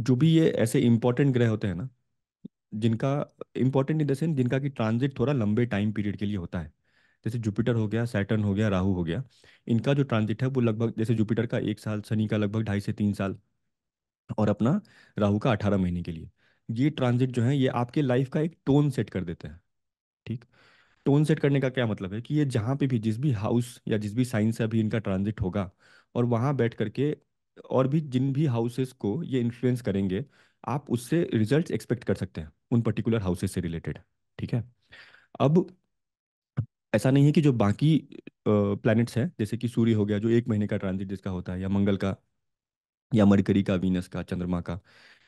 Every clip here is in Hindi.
जो भी ये ऐसे इंपॉर्टेंट ग्रह होते हैं ना जिनका इंपॉर्टेंट इन द सेंस जिनका कि ट्रांजिट थोड़ा लंबे टाइम पीरियड के लिए होता है जैसे जुपिटर हो गया सैटर्न हो गया राहु हो गया इनका जो ट्रांजिट है वो लगभग जैसे जुपिटर का एक साल शनि का लगभग ढाई से तीन साल और अपना राहु का अठारह महीने के लिए ये ट्रांजिट जो है ये आपके लाइफ का एक टोन सेट कर देते हैं ठीक टोन सेट करने का क्या मतलब है कि ये जहाँ पे भी जिस भी हाउस या जिस भी साइंस से अभी इनका ट्रांजिट होगा और वहाँ बैठ करके और भी जिन भी हाउसेस को ये इन्फ्लुएंस करेंगे आप उससे रिजल्ट एक्सपेक्ट कर सकते हैं उन पर्टिकुलर हाउसेस से रिलेटेड ठीक है अब ऐसा नहीं है कि जो बाकी प्लैनेट्स हैं जैसे कि सूर्य हो गया जो एक महीने का ट्रांजिट जिसका होता है या मंगल का या मरकरी का वीनस का चंद्रमा का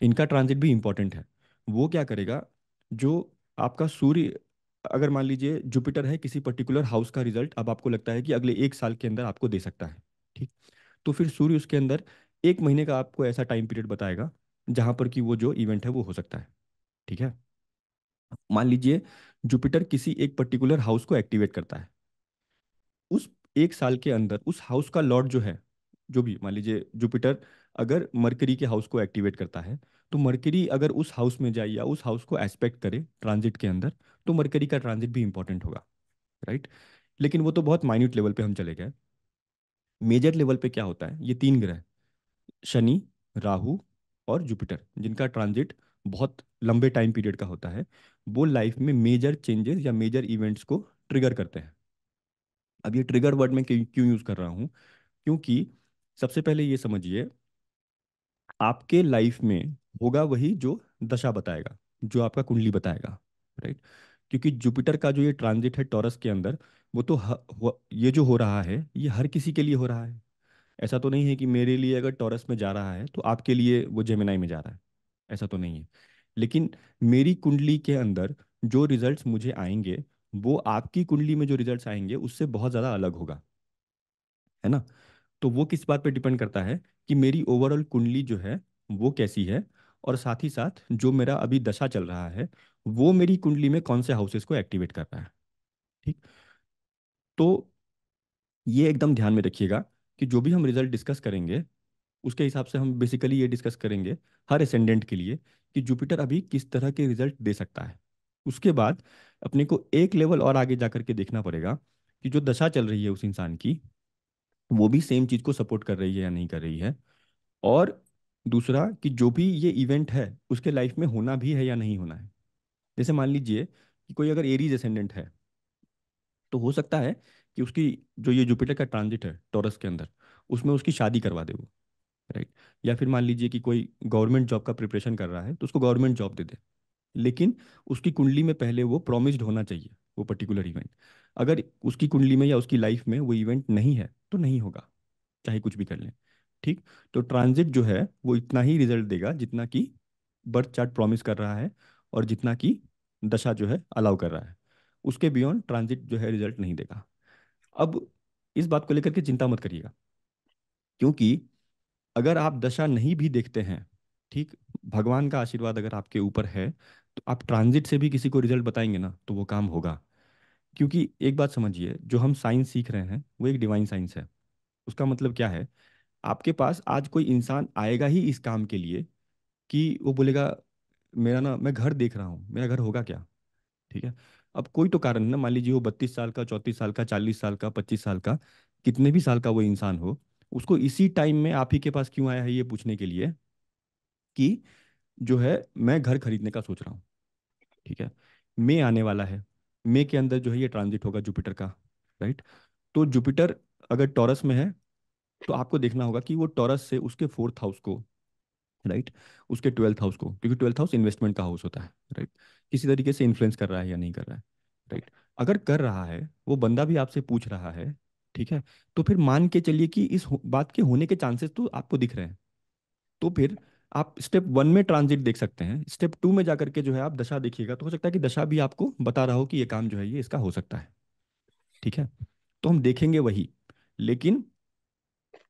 इनका ट्रांजिट भी इम्पॉर्टेंट है वो क्या करेगा जो आपका सूर्य अगर मान लीजिए जुपिटर है किसी पर्टिकुलर हाउस का रिजल्ट अब आपको लगता है कि अगले एक साल के अंदर आपको दे सकता है ठीक तो फिर सूर्य उसके अंदर एक महीने का आपको ऐसा टाइम पीरियड बताएगा जहां पर कि वो जो इवेंट है वो हो सकता है ठीक है मान लीजिए जुपिटर किसी एक पर्टिकुलर हाउस को एक्टिवेट करता है उस एक साल के अंदर उस हाउस का लॉर्ड जो है जो भी मान लीजिए जुपिटर अगर मरकरी के हाउस को एक्टिवेट करता है तो मरकरी अगर उस हाउस में जाए या उस हाउस को एस्पेक्ट करे ट्रांजिट के अंदर तो मरकरी का ट्रांजिट भी इंपॉर्टेंट होगा राइट लेकिन वो तो बहुत माइन्यूट लेवल पे हम चले गए मेजर लेवल पे क्या होता है ये तीन ग्रह शनि राहु और जुपिटर जिनका ट्रांजिट बहुत लंबे टाइम पीरियड का होता है वो लाइफ में मेजर चेंजेस या मेजर इवेंट्स को ट्रिगर करते हैं अब ये ट्रिगर वर्ड में क्यों यूज़ कर रहा हूँ क्योंकि सबसे पहले ये समझिए आपके लाइफ में होगा वही जो दशा बताएगा जो आपका कुंडली बताएगा राइट क्योंकि जुपिटर का जो ये ट्रांजिट है टॉरस के अंदर वो तो ह, ये जो हो रहा है ये हर किसी के लिए हो रहा है ऐसा तो नहीं है कि मेरे लिए अगर टॉरस में जा रहा है तो आपके लिए वो जेमिनाई में जा रहा है ऐसा तो नहीं है लेकिन मेरी कुंडली के अंदर जो रिजल्ट्स मुझे आएंगे वो आपकी कुंडली में जो रिजल्ट्स आएंगे उससे बहुत ज़्यादा अलग होगा है ना तो वो किस बात पे डिपेंड करता है कि मेरी ओवरऑल कुंडली जो है वो कैसी है और साथ ही साथ जो मेरा अभी दशा चल रहा है वो मेरी कुंडली में कौन से हाउसेस को एक्टिवेट कर रहा है ठीक तो ये एकदम ध्यान में रखिएगा कि जो भी हम रिजल्ट डिस्कस करेंगे उसके हिसाब से हम बेसिकली ये डिस्कस करेंगे हर एसेंडेंट के लिए कि जुपिटर अभी किस तरह के रिजल्ट दे सकता है उसके बाद अपने को एक लेवल और आगे जा करके देखना पड़ेगा कि जो दशा चल रही है उस इंसान की वो भी सेम चीज़ को सपोर्ट कर रही है या नहीं कर रही है और दूसरा कि जो भी ये इवेंट है उसके लाइफ में होना भी है या नहीं होना है जैसे मान लीजिए कि कोई अगर एरीज एसेंडेंट है तो हो सकता है कि उसकी जो ये जुपिटर का ट्रांजिट है टॉरस के अंदर उसमें उसकी शादी करवा दे वो राइट या फिर मान लीजिए कि कोई गवर्नमेंट जॉब का प्रिपरेशन कर रहा है तो उसको गवर्नमेंट जॉब दे दे लेकिन उसकी कुंडली में पहले वो प्रोमिस्ड होना चाहिए वो पर्टिकुलर इवेंट अगर उसकी कुंडली में या उसकी लाइफ में वो इवेंट नहीं है तो नहीं होगा चाहे कुछ भी कर लें ठीक तो ट्रांजिट जो है वो इतना ही रिजल्ट देगा जितना कि बर्थ चार्ट प्रॉमिस कर रहा है और जितना कि दशा जो है अलाउ कर रहा है उसके बियॉन्ड ट्रांजिट जो है रिजल्ट नहीं देगा अब इस बात को लेकर के चिंता मत करिएगा क्योंकि अगर आप दशा नहीं भी देखते हैं ठीक भगवान का आशीर्वाद अगर आपके ऊपर है तो आप ट्रांजिट से भी किसी को रिजल्ट बताएंगे ना तो वो काम होगा क्योंकि एक बात समझिए जो हम साइंस सीख रहे हैं वो एक डिवाइन साइंस है उसका मतलब क्या है आपके पास आज कोई इंसान आएगा ही इस काम के लिए कि वो बोलेगा मेरा ना मैं घर देख रहा हूँ मेरा घर होगा क्या ठीक है अब कोई तो कारण ना मान लीजिए वो बत्तीस साल का चौंतीस साल का चालीस साल का पच्चीस साल का कितने भी साल का वो इंसान हो उसको इसी टाइम में आप ही के पास क्यों आया है ये पूछने के लिए कि जो है मैं घर खरीदने का सोच रहा हूँ ठीक है मे आने वाला है मे के अंदर जो है ये ट्रांजिट होगा जुपिटर का राइट तो जुपिटर अगर टॉरस में है तो आपको देखना होगा कि वो टॉरस से उसके फोर्थ हाउस को राइट उसके ट्वेल्थ हाउस को क्योंकि ट्वेल्थ हाउस इन्वेस्टमेंट का हाउस होता है राइट किसी तरीके से इन्फ्लुएंस कर रहा है या नहीं कर रहा है राइट अगर कर रहा है वो बंदा भी आपसे पूछ रहा है ठीक है तो फिर मान के चलिए कि इस बात के होने के चांसेस तो आपको दिख रहे हैं तो फिर आप स्टेप वन में ट्रांजिट देख सकते हैं स्टेप टू में जाकर के जो है आप दशा देखिएगा तो हो सकता है कि दशा भी आपको बता रहा हो कि ये काम जो है ये इसका हो सकता है ठीक है तो हम देखेंगे वही लेकिन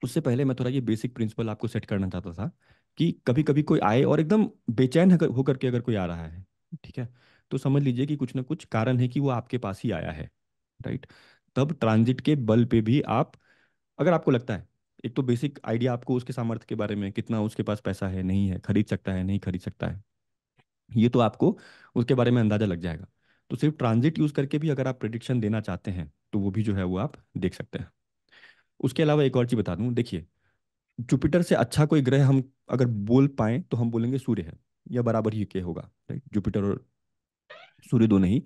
उससे पहले मैं थोड़ा ये बेसिक प्रिंसिपल आपको सेट करना चाहता था कि कभी कभी कोई आए और एकदम बेचैन होकर के अगर कोई आ रहा है ठीक है तो समझ लीजिए कि कुछ ना कुछ कारण है कि वो आपके पास ही आया है राइट तब ट्रांजिट के बल पे भी आप अगर आपको लगता है एक तो बेसिक आइडिया आपको उसके सामर्थ्य के बारे में कितना उसके पास पैसा है नहीं है खरीद सकता है नहीं खरीद सकता है ये तो आपको उसके बारे में अंदाजा लग जाएगा तो सिर्फ ट्रांजिट यूज करके भी अगर आप प्रिडिक्शन देना चाहते हैं तो वो भी जो है वो आप देख सकते हैं उसके अलावा एक और चीज़ बता दूं देखिए जुपिटर से अच्छा कोई ग्रह हम अगर बोल पाए तो हम बोलेंगे सूर्य है या बराबर ही के होगा राइट जुपिटर और सूर्य दो नहीं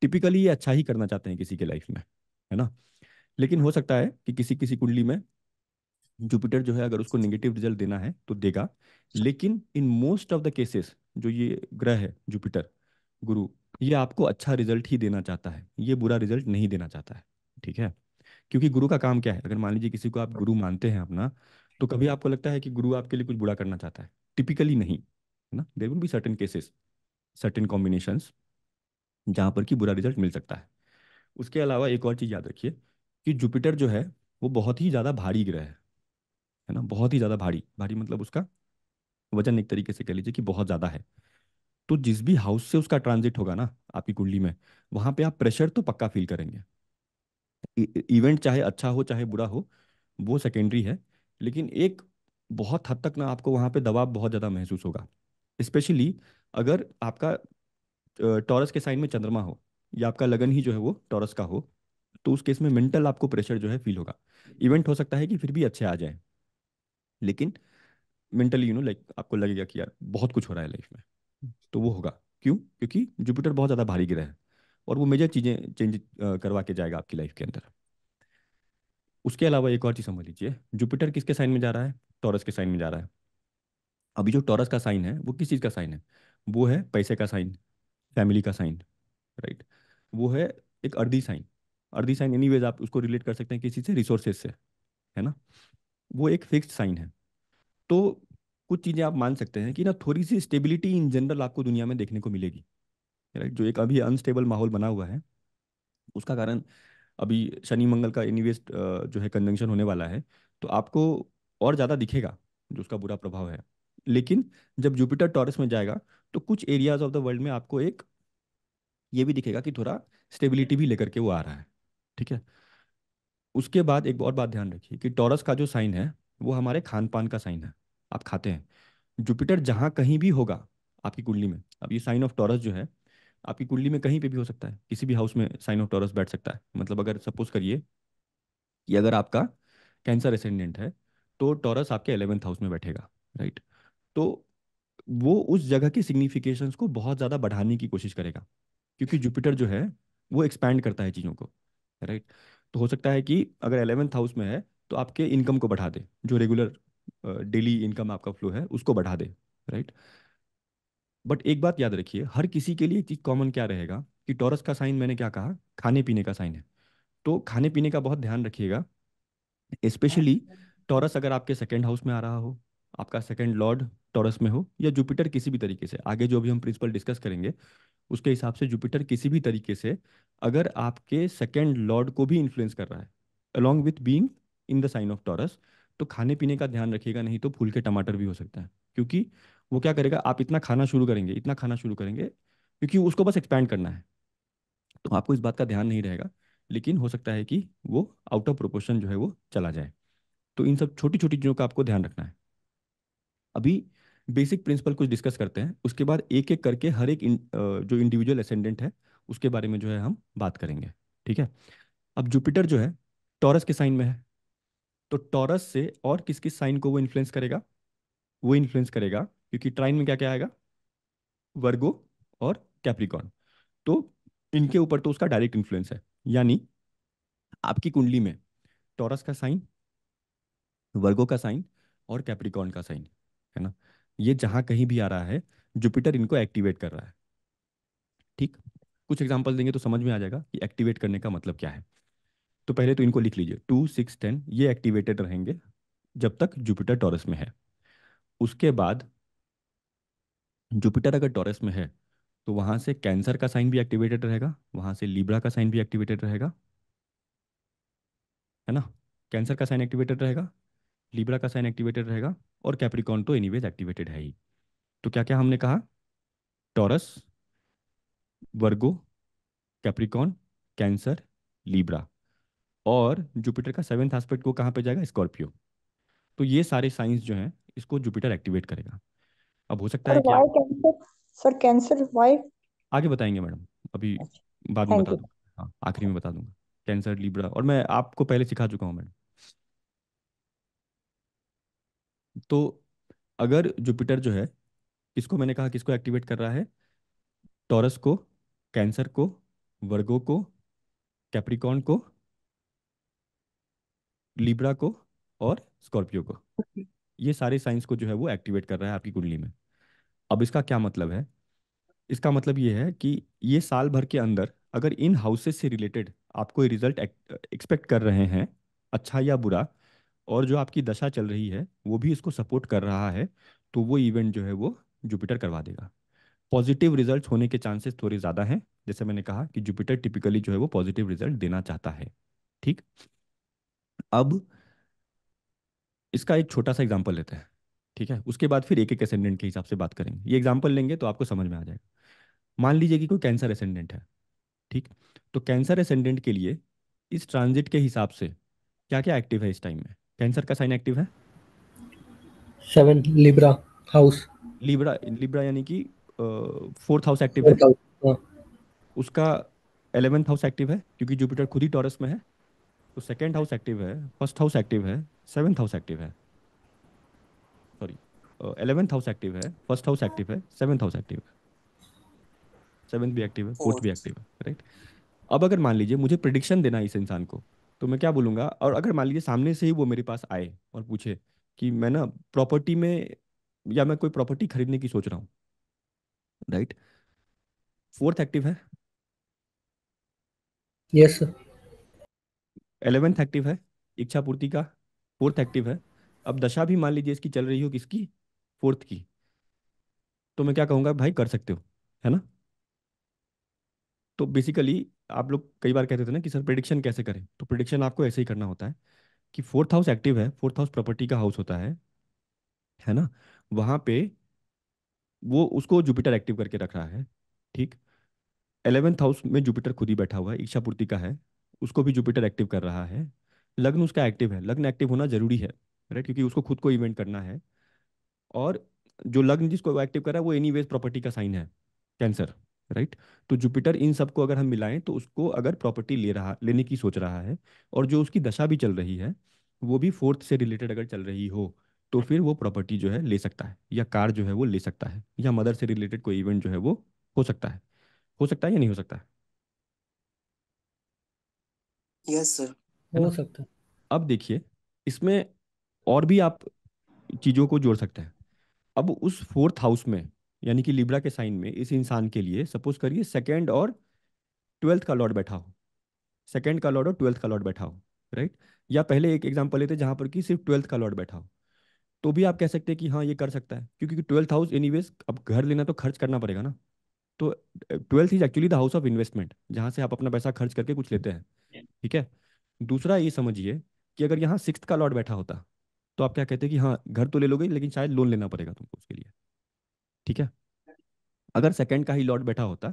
टिपिकली ये अच्छा ही करना चाहते हैं किसी के लाइफ में है ना लेकिन हो सकता है कि किसी किसी कुंडली में जुपिटर जो है अगर उसको नेगेटिव रिजल्ट देना है तो देगा लेकिन in most of the cases जो ये ग्रह है जुपिटर गुरु ये आपको अच्छा रिजल्ट ही देना चाहता है ये बुरा रिजल्ट नहीं देना चाहता है ठीक है क्योंकि गुरु का काम क्या है अगर मान लीजिए किसी को आप गुरु मानते हैं अपना तो कभी आपको लगता है कि गुरु आपके लिए कुछ बुरा करना चाहता है टिपिकली नहीं है ना there will be certain cases certain combination जहाँ पर कि बुरा रिजल्ट मिल सकता है उसके अलावा एक और चीज़ याद रखिए कि जुपिटर जो है वो बहुत ही ज़्यादा भारी ग्रह है है ना बहुत ही ज़्यादा भारी भारी मतलब उसका वजन एक तरीके से कह लीजिए कि बहुत ज़्यादा है तो जिस भी हाउस से उसका ट्रांजिट होगा ना आपकी कुंडली में वहाँ पे आप प्रेशर तो पक्का फील करेंगे इवेंट e-, e-, चाहे अच्छा हो चाहे बुरा हो वो सेकेंडरी है लेकिन एक बहुत हद तक ना आपको वहाँ पे दबाव बहुत ज़्यादा महसूस होगा स्पेशली अगर आपका टॉरस के साइन में चंद्रमा हो या आपका लगन ही जो है वो टॉरस का हो तो उस केस में मेंटल आपको प्रेशर जो है फील होगा इवेंट हो सकता है कि फिर भी अच्छे आ जाए लेकिन मेंटली यू नो लाइक आपको लगेगा कि यार बहुत कुछ हो रहा है लाइफ में तो वो होगा क्यों क्योंकि जुपिटर बहुत ज़्यादा भारी ग्रह है और वो मेजर चीज़ें चेंज करवा के जाएगा आपकी लाइफ के अंदर उसके अलावा एक और चीज़ समझ लीजिए जुपिटर किसके साइन में जा रहा है टॉरस के साइन में जा रहा है अभी जो टॉरस का साइन है वो किस चीज़ का साइन है वो है पैसे का साइन फैमिली का साइन राइट वो है एक अर्धी साइन अर्धी साइन एनी आप उसको रिलेट कर सकते हैं किसी से रिसोर्सेज से है ना वो एक फिक्स्ड साइन है तो कुछ चीज़ें आप मान सकते हैं कि ना थोड़ी सी स्टेबिलिटी इन जनरल आपको दुनिया में देखने को मिलेगी राइट जो एक अभी अनस्टेबल माहौल बना हुआ है उसका कारण अभी शनि मंगल का एनी जो है कंजंक्शन होने वाला है तो आपको और ज़्यादा दिखेगा जो उसका बुरा प्रभाव है लेकिन जब जुपिटर टॉरस में जाएगा तो कुछ एरियाज ऑफ द वर्ल्ड में आपको एक ये भी दिखेगा कि थोड़ा स्टेबिलिटी भी लेकर के वो आ रहा है ठीक है उसके बाद एक और बात ध्यान रखिए कि टॉरस का जो साइन है वो हमारे खान पान का साइन है आप खाते हैं जुपिटर जहाँ कहीं भी होगा आपकी कुंडली में अब ये साइन ऑफ टॉरस जो है आपकी कुंडली में कहीं पे भी हो सकता है किसी भी हाउस में साइन ऑफ टॉरस बैठ सकता है मतलब अगर सपोज करिए कि अगर आपका कैंसर एसेंडेंट है तो टॉरस आपके एलेवेंथ हाउस में बैठेगा राइट तो वो उस जगह की सिग्निफिकेशंस को बहुत ज़्यादा बढ़ाने की कोशिश करेगा क्योंकि जुपिटर जो है वो एक्सपैंड करता है चीज़ों को राइट तो हो सकता है कि अगर एलेवेंथ हाउस में है तो आपके इनकम को बढ़ा दे जो रेगुलर डेली इनकम आपका फ्लो है उसको बढ़ा दे राइट बट एक बात याद रखिए हर किसी के लिए एक चीज़ कॉमन क्या रहेगा कि टॉरस का साइन मैंने क्या कहा खाने पीने का साइन है तो खाने पीने का बहुत ध्यान रखिएगा स्पेशली टॉरस अगर आपके सेकेंड हाउस में आ रहा हो आपका सेकेंड लॉर्ड टॉरस में हो या जुपिटर किसी भी तरीके से आगे जो भी हम प्रिंसिपल डिस्कस करेंगे उसके हिसाब से जुपिटर किसी भी तरीके से अगर आपके सेकेंड लॉर्ड को भी इन्फ्लुएंस कर रहा है along with being in the sign of Taurus तो खाने पीने का ध्यान रखिएगा नहीं तो फूल के टमाटर भी हो सकता है क्योंकि वो क्या करेगा आप इतना खाना शुरू करेंगे इतना खाना शुरू करेंगे क्योंकि उसको बस एक्सपैंड करना है तो आपको इस बात का ध्यान नहीं रहेगा लेकिन हो सकता है कि वो आउट ऑफ प्रोपोर्शन जो है वो चला जाए तो इन सब छोटी छोटी चीज़ों का आपको ध्यान रखना है अभी बेसिक प्रिंसिपल कुछ डिस्कस करते हैं उसके बाद एक एक करके हर एक इन, जो इंडिविजुअल असेंडेंट है उसके बारे में जो है हम बात करेंगे ठीक है अब जुपिटर जो है टॉरस के साइन में है तो टॉरस से और किस किस साइन को वो इन्फ्लुएंस करेगा वो इन्फ्लुएंस करेगा क्योंकि ट्राइन में क्या क्या आएगा वर्गो और कैप्रिकॉन तो इनके ऊपर तो उसका डायरेक्ट इन्फ्लुएंस है यानी आपकी कुंडली में टॉरस का साइन वर्गो का साइन और कैप्रिकॉन का साइन है ना ये जहां कहीं भी आ रहा है जुपिटर इनको एक्टिवेट कर रहा है ठीक कुछ एग्जाम्पल देंगे तो समझ में आ जाएगा कि एक्टिवेट करने का मतलब क्या है तो पहले तो इनको लिख लीजिए टू सिक्स टेन ये एक्टिवेटेड रहेंगे जब तक जुपिटर टॉरस में है उसके बाद जुपिटर अगर टॉरस में है तो वहाँ से कैंसर का साइन भी एक्टिवेटेड रहेगा वहाँ से लिब्रा का साइन भी एक्टिवेटेड रहेगा है ना कैंसर का साइन एक्टिवेटेड रहेगा लिब्रा का साइन एक्टिवेटेड रहेगा और कैप्रिकॉन तो एनीवेज एक्टिवेटेड है ही तो क्या क्या हमने कहा Taurus Virgo Capricorn Cancer Libra और जुपिटर का सेवेंथ एस्पेक्ट को कहाँ पे जाएगा स्कॉर्पियो तो ये सारे साइंस जो हैं इसको जुपिटर एक्टिवेट करेगा अब हो सकता है क्या सर कैंसर वाई आगे बताएंगे मैडम अभी अच्छा। बाद में हाँ बता दूंगा हाँ आखिरी में बता दूंगा कैंसर लिब्रा और मैं आपको पहले सिखा चुका हूँ मैडम तो अगर जुपिटर जो है इसको मैंने कहा किसको एक्टिवेट कर रहा है टॉरस को कैंसर को वर्गो को कैप्रिकॉन को लिब्रा को और स्कॉर्पियो को okay. ये सारे साइंस को जो है वो एक्टिवेट कर रहा है आपकी कुंडली में अब इसका क्या मतलब है इसका मतलब ये है कि ये साल भर के अंदर अगर इन हाउसेस से रिलेटेड आप कोई रिजल्ट एक्सपेक्ट कर रहे हैं अच्छा या बुरा और जो आपकी दशा चल रही है वो भी इसको सपोर्ट कर रहा है तो वो इवेंट जो है वो जुपिटर करवा देगा पॉजिटिव रिजल्ट होने के चांसेस थोड़े ज़्यादा हैं जैसे मैंने कहा कि जुपिटर टिपिकली जो है वो पॉजिटिव रिजल्ट देना चाहता है ठीक अब इसका एक छोटा सा एग्जाम्पल लेते हैं ठीक है उसके बाद फिर एक एक असेंडेंट के हिसाब से बात करेंगे ये एग्जाम्पल लेंगे तो आपको समझ में आ जाएगा मान लीजिए कि कोई कैंसर असेंडेंट है ठीक तो कैंसर असेंडेंट के लिए इस ट्रांजिट के हिसाब से क्या क्या एक्टिव है इस टाइम में कैंसर का साइन एक्टिव है seven Libra house Libra Libra यानी कि फोर्थ हाउस एक्टिव है हाँ। उसका एलेवेंथ हाउस एक्टिव है क्योंकि जुपिटर खुद ही टॉरस में है तो सेकेंड हाउस एक्टिव है फर्स्ट हाउस एक्टिव है सेवेंथ हाउस एक्टिव है सॉरी एलेवेंथ हाउस एक्टिव है फर्स्ट हाउस एक्टिव है सेवेंथ हाउस एक्टिव है सेवेंथ भी एक्टिव है फोर्थ भी एक्टिव है राइट अब अगर मान लीजिए मुझे प्रडिक्शन देना है इस इंसान को तो मैं क्या बोलूँगा और अगर मान लीजिए सामने से ही वो मेरे पास आए और पूछे कि मैं ना प्रॉपर्टी में या मैं कोई प्रॉपर्टी खरीदने की सोच रहा हूँ राइट फोर्थ एक्टिव है यस एलेवेंथ एक्टिव है इच्छा पूर्ति का फोर्थ एक्टिव है अब दशा भी मान लीजिए इसकी चल रही हो किसकी फोर्थ की तो मैं क्या कहूँगा भाई कर सकते हो है ना तो बेसिकली आप लोग कई बार कहते थे ना कि सर प्रिडिक्शन कैसे करें तो प्रिडिक्शन आपको ऐसे ही करना होता है कि फोर्थ हाउस एक्टिव है फोर्थ हाउस प्रॉपर्टी का हाउस होता है है ना वहाँ पे वो उसको जुपिटर एक्टिव करके रख रहा है ठीक एलेवेंथ हाउस में जुपिटर खुद ही बैठा हुआ है इच्छा पूर्ति का है उसको भी जुपिटर एक्टिव कर रहा है लग्न उसका एक्टिव है लग्न एक्टिव होना जरूरी है राइट क्योंकि उसको खुद को इवेंट करना है और जो लग्न जिसको एक्टिव कर रहा है वो एनी वेज प्रॉपर्टी का साइन है कैंसर राइट तो जुपिटर इन सबको अगर हम मिलाएं तो उसको अगर प्रॉपर्टी ले रहा लेने की सोच रहा है और जो उसकी दशा भी चल रही है वो भी फोर्थ से रिलेटेड अगर चल रही हो तो फिर वो प्रॉपर्टी जो है ले सकता है या कार जो है वो ले सकता है या मदर से रिलेटेड कोई इवेंट जो है वो हो सकता है हो सकता है या नहीं हो सकता है यस yes, सर है हो ना सकता अब देखिए इसमें और भी आप चीज़ों को जोड़ सकते हैं अब उस फोर्थ हाउस में यानी कि लिब्रा के साइन में इस इंसान के लिए सपोज करिए सेकेंड और ट्वेल्थ का लॉर्ड बैठा हो सेकेंड का लॉर्ड और ट्वेल्थ का लॉर्ड बैठा हो राइट या पहले एक एग्जाम्पल लेते हैं पर कि सिर्फ ट्वेल्थ का लॉर्ड बैठा हो तो भी आप कह सकते हैं कि हाँ ये कर सकता है क्योंकि ट्वेल्थ हाउस एनी अब घर लेना तो खर्च करना पड़ेगा ना तो twelfth is actually the house of investment जहां से आप अपना पैसा खर्च करके कुछ लेते हैं ठीक है दूसरा ये समझिए कि अगर यहाँ सिक्स का लॉट बैठा होता तो आप क्या कहते कि हाँ घर तो ले लोगे लेकिन शायद लोन लेना पड़ेगा तुमको उसके लिए ठीक है अगर सेकंड का ही लॉट बैठा होता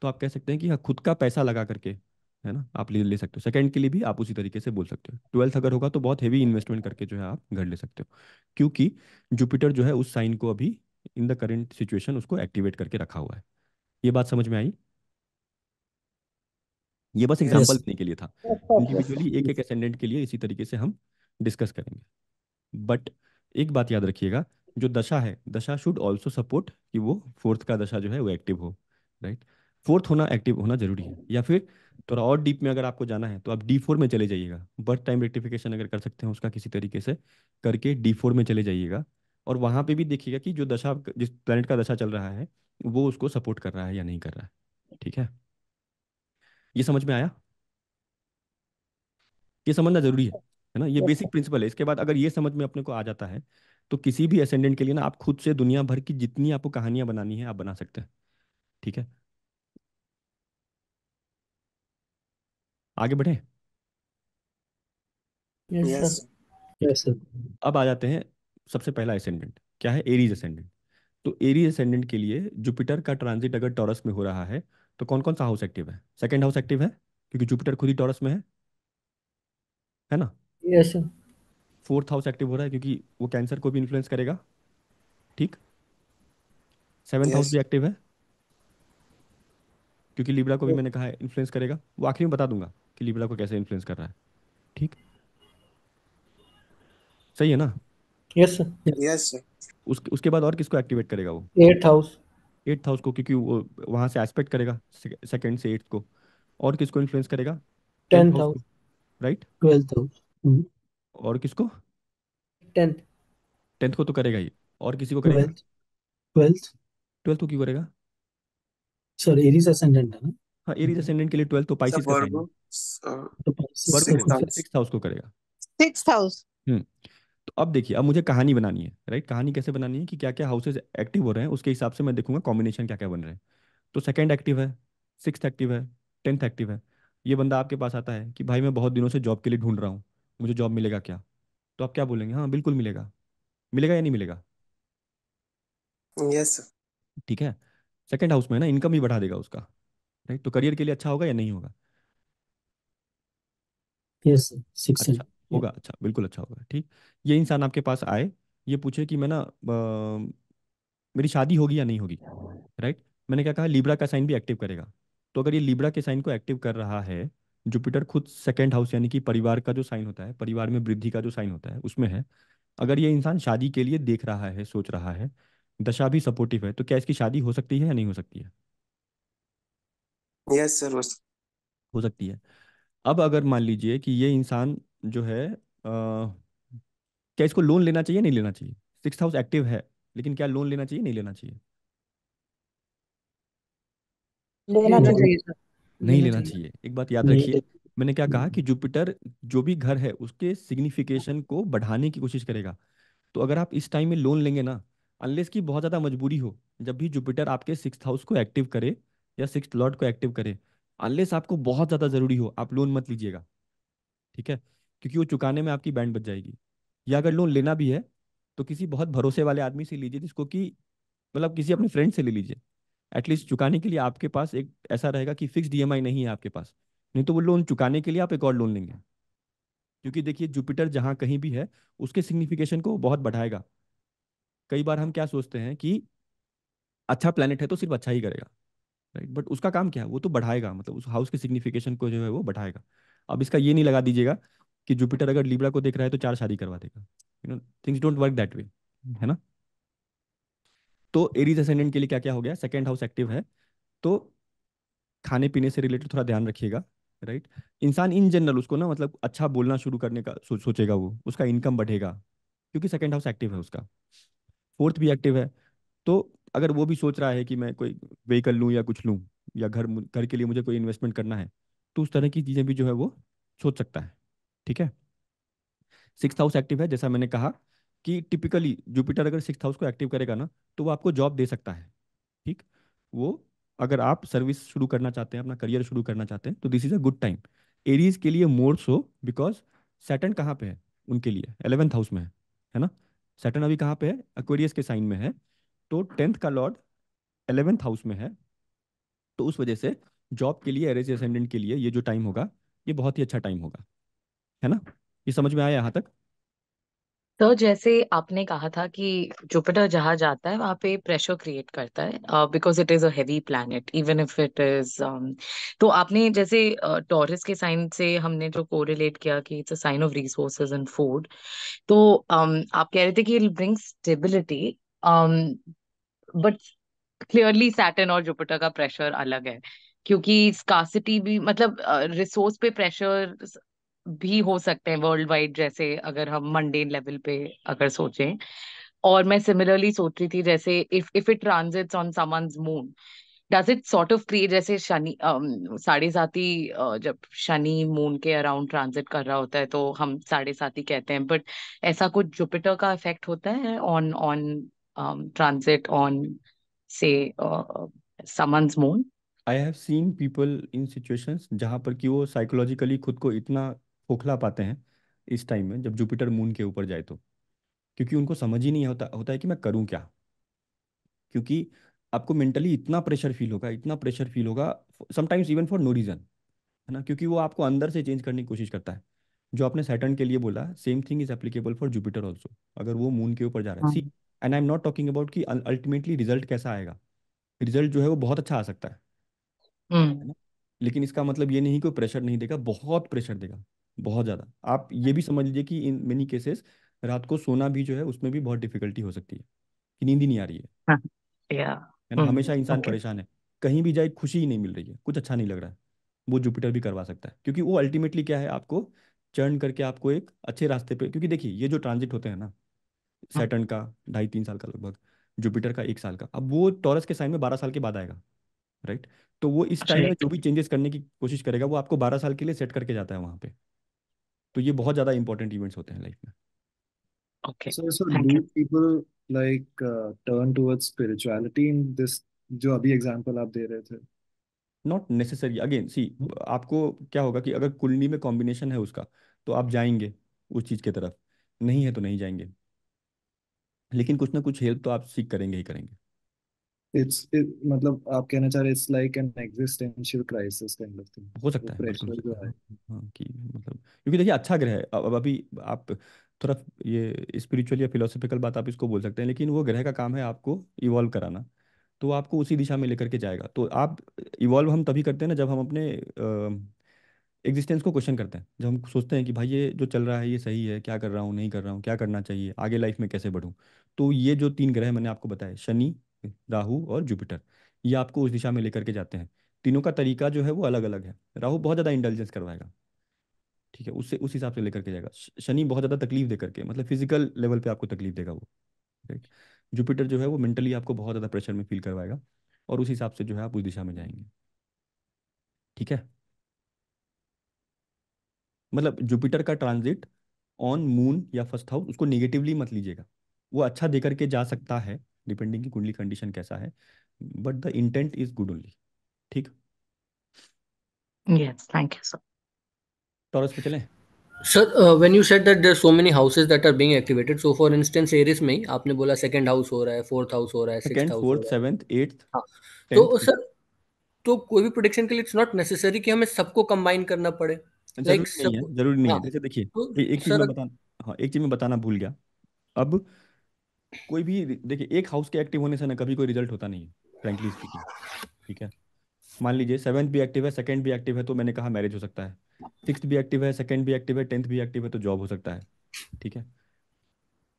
तो आप कह सकते हैं कि हाँ खुद का पैसा लगा करके है ना आप ले ले सकते हो सेकंड के लिए भी आप उसी तरीके से बोल सकते हो ट्वेल्थ अगर होगा तो बहुत हेवी इन्वेस्टमेंट करके जो है आप घर ले सकते हो क्योंकि जुपिटर जो है उस साइन को अभी इन द करेंट सिचुएशन उसको एक्टिवेट करके रखा हुआ है ये बात समझ में आई ये बस एग्जाम्पल देने के लिए था इंडिविजुअली एक एक असेंडेंट के लिए इसी तरीके से हम डिस्कस करेंगे बट एक बात याद रखिएगा जो दशा है दशा शुड ऑल्सो सपोर्ट कि वो फोर्थ का दशा जो है वो एक्टिव हो राइट फोर्थ होना एक्टिव होना जरूरी है या फिर थोड़ा और डीप में अगर आपको जाना है तो आप डी फोर में चले जाइएगा बर्थ टाइम रेक्टिफिकेशन अगर कर सकते हैं उसका किसी तरीके से करके डी फोर में चले जाइएगा और वहां पे भी देखिएगा कि जो दशा जिस प्लेनेट का दशा चल रहा है वो उसको सपोर्ट कर रहा है या नहीं कर रहा है ठीक है ये समझ में आया ये समझना जरूरी है है ना ये बेसिक प्रिंसिपल है इसके बाद अगर ये समझ में अपने को आ जाता है तो किसी भी असेंडेंट के लिए ना आप खुद से दुनिया भर की जितनी आपको कहानियां बनानी है आप बना सकते हैं ठीक है आगे बढ़े yes, अब आ जाते हैं सबसे पहला असेंडेंट क्या है एरीज असेंडेंट तो एरीज असेंडेंट के लिए जुपिटर का ट्रांजिट अगर टॉरस में हो रहा है तो कौन कौन सा हाउस एक्टिव है सेकेंड हाउस एक्टिव है क्योंकि जुपिटर खुद ही टॉरस में है है ना yes sir fourth house active हो रहा है क्योंकि वो कैंसर को भी इन्फ्लुएंस करेगा ठीक सेवन्थ हाउस भी एक्टिव है क्योंकि लिब्रा को भी मैंने कहा है इन्फ्लुएंस करेगा वो आखिरी में बता दूंगा कि लिब्रा को कैसे इन्फ्लुएंस कर रहा है ठीक सही है ना यस सर यस सर उस, उसके बाद और किसको एक्टिवेट करेगा वो एट्थ हाउस एट था उसको क्योंकि वो वहां से एस्पेक्ट करेगा सेकंड से एट्थ को और किसको इन्फ्लुएंस करेगा tenth house right twelfth house और किसको टेंथ टेंथ को तो करेगा ही और किसी को करेगा ट्वेल्थ ट्वेल्थ को क्यों करेगा सर एरीज असेंडेंट है ना हाँ एरीज असेंडेंट के लिए ट्वेल्थ तो पाइसिस अच्छा, का साइन है वर्गो सिक्स हाउस को करेगा सिक्स हाउस हम्म तो अब देखिए अब मुझे कहानी बनानी है राइट कहानी कैसे बनानी है कि क्या क्या हाउसेज एक्टिव हो रहे हैं उसके हिसाब से मैं देखूंगा कॉम्बिनेशन क्या क्या बन रहे हैं तो सेकेंड एक्टिव है सिक्स एक्टिव है टेंथ एक्टिव है ये बंदा आपके पास आता है कि भाई मैं बहुत दिनों से जॉब के लिए ढूंढ रहा हूँ मुझे जॉब मिलेगा क्या तो आप क्या बोलेंगे हाँ बिल्कुल मिलेगा मिलेगा या नहीं मिलेगा यस ठीक है सेकेंड हाउस में ना इनकम भी बढ़ा देगा उसका राइट तो करियर के लिए अच्छा होगा या नहीं होगा यस सिक्स अच्छा होगा अच्छा बिल्कुल अच्छा होगा ठीक ये इंसान आपके पास आए ये पूछे कि मैं ना मेरी शादी होगी या नहीं होगी राइट मैंने क्या कहा लिब्रा का साइन भी एक्टिव करेगा तो अगर ये लिब्रा के साइन को एक्टिव कर रहा है जुपिटर खुद सेकेंड हाउस यानी कि परिवार का जो साइन होता है परिवार में वृद्धि का जो साइन होता है उसमें है अगर ये इंसान शादी के लिए देख रहा है सोच रहा है दशा भी सपोर्टिव है तो क्या इसकी शादी हो सकती है या नहीं हो सकती है यस सर हो सकती है अब अगर मान लीजिए कि ये इंसान जो है आ, क्या इसको लोन लेना चाहिए नहीं लेना चाहिए सिक्स हाउस एक्टिव है लेकिन क्या लोन लेना चाहिए नहीं लेना चाहिए लेना चाहिए नहीं लेना चाहिए एक बात याद रखिए मैंने क्या कहा कि जुपिटर जो भी घर है उसके सिग्निफिकेशन को बढ़ाने की कोशिश करेगा तो अगर आप इस टाइम में लोन लेंगे ना अनलेस की बहुत ज़्यादा मजबूरी हो जब भी जुपिटर आपके सिक्स हाउस को एक्टिव करे या सिक्स लॉर्ड को एक्टिव करे अनलेस आपको बहुत ज़्यादा ज़रूरी हो आप लोन मत लीजिएगा ठीक है क्योंकि वो चुकाने में आपकी बैंड बच जाएगी या अगर लोन लेना भी है तो किसी बहुत भरोसे वाले आदमी से लीजिए जिसको कि मतलब किसी अपने फ्रेंड से ले लीजिए एटलीस्ट चुकाने के लिए आपके पास एक ऐसा रहेगा कि फिक्स ईएमआई e नहीं है आपके पास नहीं तो वो लोन चुकाने के लिए आप एक और लोन लेंगे क्योंकि देखिए जुपिटर जहाँ कहीं भी है उसके सिग्निफिकेशन को बहुत बढ़ाएगा कई बार हम क्या सोचते हैं कि अच्छा प्लानट है तो सिर्फ अच्छा ही करेगा राइट बट उसका काम क्या है वो तो बढ़ाएगा मतलब उस हाउस के सिग्निफिकेशन को जो है वो बढ़ाएगा अब इसका ये नहीं लगा दीजिएगा कि जुपिटर अगर लिब्रा को देख रहा है तो चार शादी करवा देगा you know things don't work that way है ना तो एरीज असेंडेंट के लिए क्या क्या हो गया सेकेंड हाउस एक्टिव है तो खाने पीने से रिलेटेड थोड़ा ध्यान रखिएगा राइट इंसान इन जनरल उसको ना मतलब अच्छा बोलना शुरू करने का सो, सोचेगा वो उसका इनकम बढ़ेगा क्योंकि सेकेंड हाउस एक्टिव है उसका फोर्थ भी एक्टिव है तो अगर वो भी सोच रहा है कि मैं कोई व्हीकल लूँ या कुछ लूँ या घर घर के लिए मुझे कोई इन्वेस्टमेंट करना है तो उस तरह की चीज़ें भी जो है वो सोच सकता है ठीक है सिक्स हाउस एक्टिव है जैसा मैंने कहा कि टिपिकली जुपिटर अगर सिक्स हाउस को एक्टिव करेगा ना तो वो आपको जॉब दे सकता है ठीक वो अगर आप सर्विस शुरू करना चाहते हैं अपना करियर शुरू करना चाहते हैं तो this is a good time Aries के लिए मोर सो बिकॉज सेटन कहाँ पे है उनके लिए एलेवेंथ हाउस में है है ना सेटन अभी कहाँ पे है एक्वेरियस के साइन में है तो टेंथ का लॉर्ड एलेवेंथ हाउस में है तो उस वजह से जॉब के लिए एरेज असेंडेंट के लिए ये जो टाइम होगा ये बहुत ही अच्छा टाइम होगा है ना ये समझ में आया यहाँ तक तो जैसे आपने कहा था कि जुपिटर जहाँ जाता है वहां पे प्रेशर क्रिएट करता है because it is a heavy planet even if it is तो आपने जैसे टॉरस uh, के साइन से हमने जो कोरिलेट किया कि it's a sign of resources and food तो um, आप कह रहे थे कि bring stability but clearly Saturn और जुपिटर का प्रेशर अलग है क्योंकि स्कासिटी भी मतलब रिसोर्स uh, पे प्रेशर भी हो सकते हैं वर्ल्ड वाइड जैसे अगर हम मंडेन लेवल पे अगर सोचें और मैं सिमिलरली सोच रही थी जैसे if if it transits on someone moon does it sort of create जैसे शनि साढ़े साथी जब शनि मून के अराउंड ट्रांजिट कर रहा होता है तो हम साढ़े साथी कहते हैं बट ऐसा कुछ जुपिटर का इफेक्ट होता है ऑन ऑन ट्रांजिट ऑन से someone moon I have seen people in situations जहां पर कि वो साइकोलॉजिकली खुद को इतना खोखला पाते हैं इस टाइम में जब जुपिटर मून के ऊपर जाए तो क्योंकि उनको समझ ही नहीं होता होता है कि मैं करूँ क्या क्योंकि आपको मेंटली इतना प्रेशर फील होगा इतना प्रेशर फील होगा sometimes even for no reason है ना क्योंकि वो आपको अंदर से चेंज करने की कोशिश करता है जो आपने सैटर्न के लिए बोला same thing is applicable for Jupiter also अगर वो मून के ऊपर जा रहा है see and I am not talking about कि अल्टीमेटली रिजल्ट कैसा आएगा रिजल्ट जो है वो बहुत अच्छा आ सकता है, हम्म। लेकिन इसका मतलब ये नहीं कि प्रेशर नहीं देगा बहुत प्रेशर देगा बहुत ज़्यादा आप ये भी समझ लीजिए कि इन मेनी केसेस रात को सोना भी जो है उसमें भी बहुत डिफिकल्टी हो सकती है कि नींद ही नहीं आ रही है हाँ, या हम्म, हमेशा इंसान परेशान है कहीं भी जाए खुशी ही नहीं मिल रही है कुछ अच्छा नहीं लग रहा है वो जुपिटर भी करवा सकता है क्योंकि वो अल्टीमेटली क्या है आपको चर्न करके आपको एक अच्छे रास्ते पे क्योंकि देखिए ये जो ट्रांजिट होते हैं ना सैटर्न हाँ। का ढाई तीन साल का लगभग जुपिटर का एक साल का अब वो टॉरस के साइन में बारह साल के बाद आएगा राइट तो वो इस टाइम अच्छा, में जो भी चेंजेस तो करने की कोशिश करेगा वो आपको बारह साल के लिए सेट करके जाता है वहां पे तो ये बहुत ज़्यादा इंपॉर्टेंट इवेंट्स होते हैं लाइफ में okay so so do people like turn towards spirituality in this जो अभी एग्जांपल आप दे रहे थे नॉट नेसेसरी अगेन सी आपको क्या होगा कि अगर कुंडली में कॉम्बिनेशन है उसका तो आप जाएंगे उस चीज के तरफ नहीं है तो नहीं जाएंगे लेकिन कुछ ना कुछ हेल्प तो आप सीख करेंगे ही करेंगे इट्स इट मतलब आप कहना चाह रहे it's like an existential crisis kind of thing हो सकता है प्रेशर जो है हां हाँ, कि मतलब क्योंकि देखिए अच्छा ग्रह है अब अभी आप थोड़ा ये स्पिरिचुअल या फिलोसफिकल बात आप इसको बोल सकते हैं लेकिन वो ग्रह का काम है आपको इवॉल्व कराना तो आपको उसी दिशा में लेकर के जाएगा तो आप इवॉल्व हम तभी करते हैं ना जब हम अपने एग्जिस्टेंस को क्वेश्चन करते हैं जब हम सोचते हैं कि भाई ये जो चल रहा है ये सही है क्या कर रहा हूँ नहीं कर रहा हूँ क्या करना चाहिए आगे लाइफ में कैसे बढ़ूँ तो ये जो तीन ग्रह मैंने आपको बताया शनि राहु और जुपिटर ये आपको उस दिशा में लेकर के जाते हैं तीनों का तरीका जो है वो अलग अलग है राहु बहुत ज़्यादा इंटेलिजेंस करवाएगा ठीक है उससे उस हिसाब से लेकर के जाएगा शनि बहुत ज़्यादा तकलीफ दे करके मतलब फिजिकल लेवल पे आपको तकलीफ देगा वो राइट जुपिटर जो है वो मेंटली आपको बहुत ज़्यादा प्रेशर में फील करवाएगा और उस हिसाब से जो है आप उस दिशा में जाएंगे ठीक है मतलब जुपिटर का ट्रांजिट ऑन मून या फर्स्ट हाउस उसको नेगेटिवली मत लीजिएगा वो अच्छा देकर के जा सकता है डिपेंडिंग की कुंडली कंडीशन कैसा है but the intent is good only ठीक yes thank you sir Taurus पे चलें sir when you said that there so many houses that are being activated so for instance Aries में ही आपने बोला सेकंड हाउस हो रहा है फोर्थ हाउस हो रहा है sixth house fourth seventh eighth तो सर तो कोई भी प्रोडिक्शन के लिए इट्स नॉट नेसेसरी कि हमें सबको कंबाइन करना पड़े जरूरी नहीं है जरूरी नहीं है हाँ। जैसे देखिए तो, एक चीज मैं बताना हां एक चीज मैं बताना भूल गया अब कोई भी देखिए एक हाउस के एक्टिव होने से ना कभी कोई रिजल्ट होता नहीं है फ्रेंकली स्पीकिंग ठीक है मान लीजिए सेवन्थ भी एक्टिव है सेकंड भी एक्टिव है तो मैंने कहा मैरिज हो सकता है सिक्स भी एक्टिव है सेकंड भी एक्टिव है टेंथ भी एक्टिव है तो जॉब हो सकता है ठीक है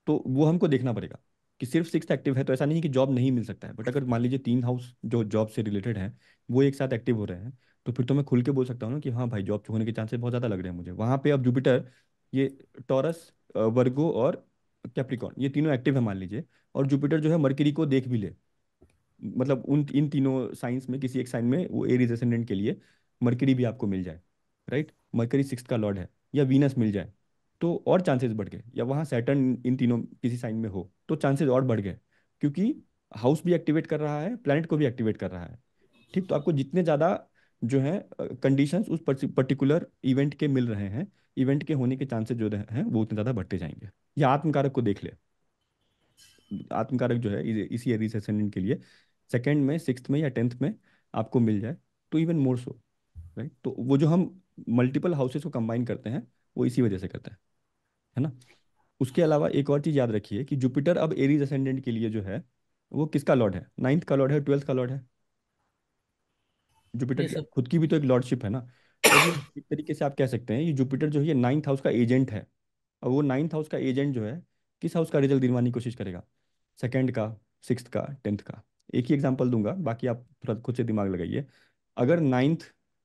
तो वो हमको देखना पड़ेगा कि सिर्फ सिक्स एक्टिव है तो ऐसा नहीं कि जॉब नहीं मिल सकता है बट अगर मान लीजिए तीन हाउस जो जॉब से रिलेटेड है वो एक साथ एक्टिव हो रहे हैं तो फिर तो मैं खुल के बोल सकता हूँ ना कि हाँ भाई जॉब होने के चांसेस बहुत ज़्यादा लग रहे हैं मुझे वहां पे अब जुपिटर ये टॉरस वर्गो और कैप्रिकॉन ये तीनों एक्टिव है मान लीजिए और जुपिटर जो है मरकरी को देख भी ले मतलब उन इन तीनों साइंस में किसी एक साइन में वो एरिज असेंडेंट के लिए मरकरी भी आपको मिल जाए राइट मरकरी सिक्स का लॉर्ड है या वीनस मिल जाए तो और चांसेस बढ़ गए या वहाँ सैटर्न इन तीनों किसी साइन में हो तो चांसेस और बढ़ गए क्योंकि हाउस भी एक्टिवेट कर रहा है प्लानट को भी एक्टिवेट कर रहा है ठीक तो आपको जितने ज़्यादा जो है कंडीशन उस पर्टिकुलर इवेंट के मिल रहे हैं इवेंट के होने के चांसेस जो हैं वो उतने ज़्यादा बढ़ते जाएंगे या आत्मकारक को देख ले आत्मकारक जो है इसी एरी असेंडेंट के लिए सेकेंड में सिक्स में या टेंथ में आपको मिल जाए तो इवन मोर सो राइट तो वो जो हम मल्टीपल हाउसेस को कंबाइन करते हैं वो इसी वजह से करते हैं है ना उसके अलावा एक और चीज़ याद रखिए कि जुपिटर अब एरीज असेंडेंट के लिए जो है वो किसका लॉर्ड है नाइन्थ का लॉर्ड है ट्वेल्थ का लॉर्ड है जुपिटर खुद की भी तो एक लॉर्डशिप है ना तो एक तरीके से आप कह सकते हैं ये जुपिटर जो है नाइन्थ हाउस का एजेंट है अब वो नाइन्थ हाउस का एजेंट जो है किस हाउस का रिजल्ट दिलवाने की कोशिश करेगा सेकेंड का सिक्स का टेंथ का एक ही एग्जाम्पल दूंगा बाकी आप थोड़ा खुद से दिमाग लगाइए अगर नाइन्थ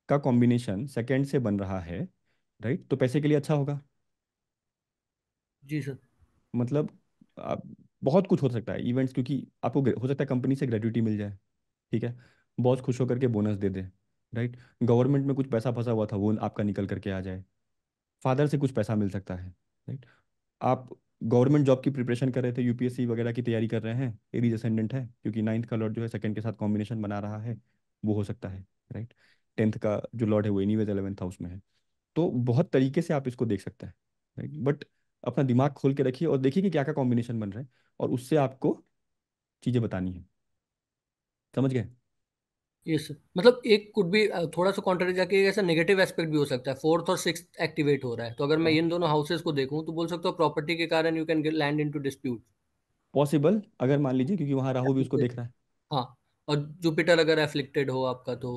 का कॉम्बिनेशन सेकेंड से बन रहा है राइट तो पैसे के लिए अच्छा होगा जी सर मतलब आप बहुत कुछ हो सकता है इवेंट्स क्योंकि आपको हो सकता है कंपनी से ग्रेजुटी मिल जाए ठीक है बॉस खुश होकर के बोनस दे दे राइट गवर्नमेंट में कुछ पैसा फंसा हुआ था वो आपका निकल करके आ जाए फादर से कुछ पैसा मिल सकता है राइट आप गवर्नमेंट जॉब की प्रिपरेशन कर रहे थे यूपीएससी वगैरह की तैयारी कर रहे हैं एरी असेंडेंट है क्योंकि नाइन्थ का लॉर्ड जो है सेकंड के साथ कॉम्बिनेशन बना रहा है वो हो सकता है राइट टेंथ का जो लॉर्ड है वो एनी वेज हाउस में है तो बहुत तरीके से आप इसको देख सकते हैं राइट बट अपना दिमाग खोल के रखिए और देखिए कि क्या क्या कॉम्बिनेशन बन रहे हैं और उससे आपको चीज़ें बतानी है समझ गए यस मतलब एक कुड भी थोड़ा सा कॉन्ट्रेक्ट जाके ऐसा नेगेटिव एस्पेक्ट भी हो सकता है फोर्थ और सिक्स एक्टिवेट हो रहा है तो अगर मैं हाँ। इन दोनों हाउसेस को देखूं तो बोल सकता हूँ प्रॉपर्टी के कारण you can land into dispute possible अगर मान लीजिए क्योंकि वहां राहु भी उसको देख रहा है हाँ और जुपिटर अगर एफ्लिक्टेड हो आपका तो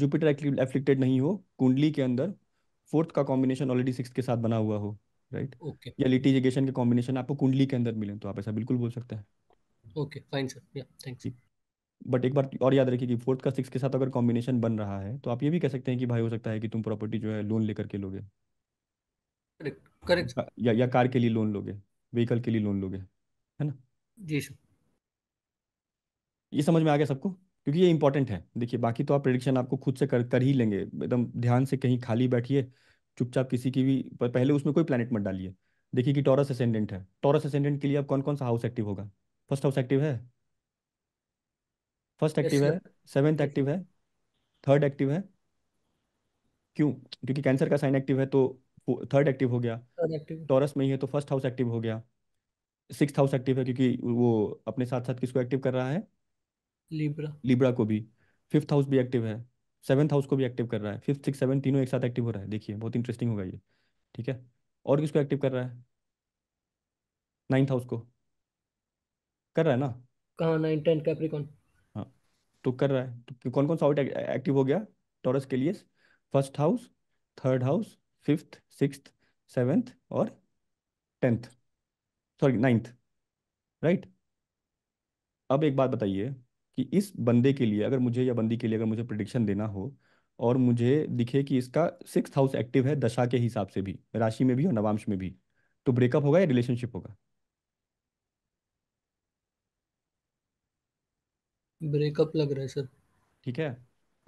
जुपिटर एफ्लिक्टेड नहीं हो कुंडली के अंदर फोर्थ का कॉम्बिनेशन ऑलरेडी सिक्स के साथ बना हुआ हो राइट ओके या लिटिगेशन के कॉम्बिनेशन आपको कुंडली के अंदर मिले तो आप ऐसा बिल्कुल बोल सकते हैं ओके फाइन सर या थैंक यू बट एक बार और याद रखिए कि फोर्थ का सिक्स के साथ अगर कॉम्बिनेशन बन रहा है तो आप ये भी कह सकते हैं कि भाई हो सकता है कि तुम प्रॉपर्टी जो है लोन लेकर के लोगे करेक्ट या या कार के लिए लोन लोगे व्हीकल के लिए लोन लोगे है ना जी सर ये समझ में आ गया सबको क्योंकि ये इंपॉर्टेंट है देखिए बाकी तो आप प्रिडिक्शन आपको खुद से कर कर ही लेंगे एकदम ध्यान से कहीं खाली बैठिए चुपचाप किसी की भी पहले उसमें कोई प्लानट मत डालिए देखिए कि टॉरस असेंडेंट है टॉरस असेंडेंट के लिए आप कौन कौन सा हाउस एक्टिव होगा फर्स्ट हाउस एक्टिव है फर्स्ट एक्टिव है सेवेंथ एक्टिव है थर्ड एक्टिव है क्यों क्योंकि कैंसर का साइन एक्टिव है तो थर्ड एक्टिव हो गया टॉरस में ही है तो फर्स्ट हाउस एक्टिव हो गया सिक्स हाउस एक्टिव है क्योंकि वो अपने साथ साथ किसको एक्टिव कर रहा है लिब्रा लिब्रा को भी फिफ्थ हाउस भी एक्टिव है सेवन्थ हाउस को भी एक्टिव कर रहा है फिफ्थ सिक्स सेवन तीनों एक साथ एक्टिव हो रहा है देखिए बहुत इंटरेस्टिंग होगा ये ठीक है और किसको एक्टिव कर रहा है नाइन्थ हाउस को कर रहा है ना कहाँ नाइन टेन कैप्रिकॉन तो कर रहा है तो कौन कौन सा एक्टिव हो गया टॉरस के लिए first house third house fifth six seventh और टेंथ सॉरी नाइन्थ राइट अब एक बात बताइए कि इस बंदे के लिए अगर मुझे या बंदी के लिए अगर मुझे प्रडिक्शन देना हो और मुझे दिखे कि इसका सिक्स हाउस एक्टिव है दशा के हिसाब से भी राशि में भी और नवांश में भी तो ब्रेकअप होगा या रिलेशनशिप होगा ब्रेकअप लग रहा है सर ठीक है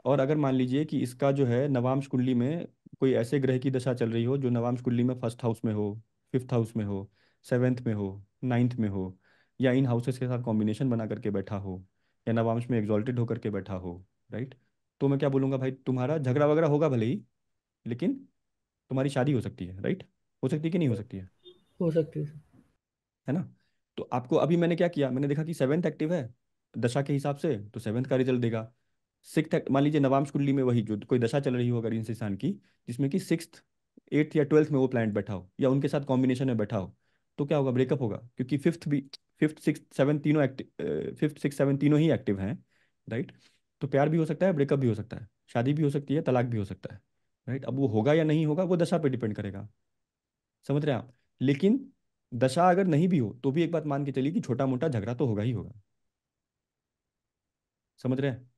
और अगर मान लीजिए कि इसका जो है नवांश कुंडली में कोई ऐसे ग्रह की दशा चल रही हो जो नवांश कुंडली में फर्स्ट हाउस में हो फिफ्थ हाउस में हो सेवेंथ में हो नाइन्थ में हो या इन हाउसेस के साथ कॉम्बिनेशन बना करके बैठा हो या नवांश में एग्जॉल्टेड होकर के बैठा हो राइट तो मैं क्या बोलूँगा भाई तुम्हारा झगड़ा वगैरह होगा भले ही लेकिन तुम्हारी शादी हो सकती है राइट हो सकती है कि नहीं हो सकती है हो सकती है है ना तो आपको अभी मैंने क्या किया मैंने देखा कि सेवेंथ एक्टिव है दशा के हिसाब से तो सेवन्थ का रिजल्ट देगा सिक्स मान लीजिए नवाम्श कुंडली में वही जो कोई दशा चल रही हो अगर इंसान की जिसमें कि सिक्स एट्थ या ट्वेल्थ में वो प्लान बैठा हो या उनके साथ कॉम्बिनेशन में बैठा हो तो क्या होगा ब्रेकअप होगा क्योंकि फिफ्थ भी फिफ्थ सिक्स सेवन तीनों एक्टिव फिफ्थ सिक्स सेवन तीनों ही एक्टिव हैं राइट तो प्यार भी हो सकता है ब्रेकअप भी हो सकता है शादी भी हो सकती है तलाक भी हो सकता है राइट अब वो होगा या नहीं होगा वो दशा पे डिपेंड करेगा समझ रहे हैं आप लेकिन दशा अगर नहीं भी हो तो भी एक बात मान के चलिए कि छोटा मोटा झगड़ा तो होगा ही होगा समझ रहे हैं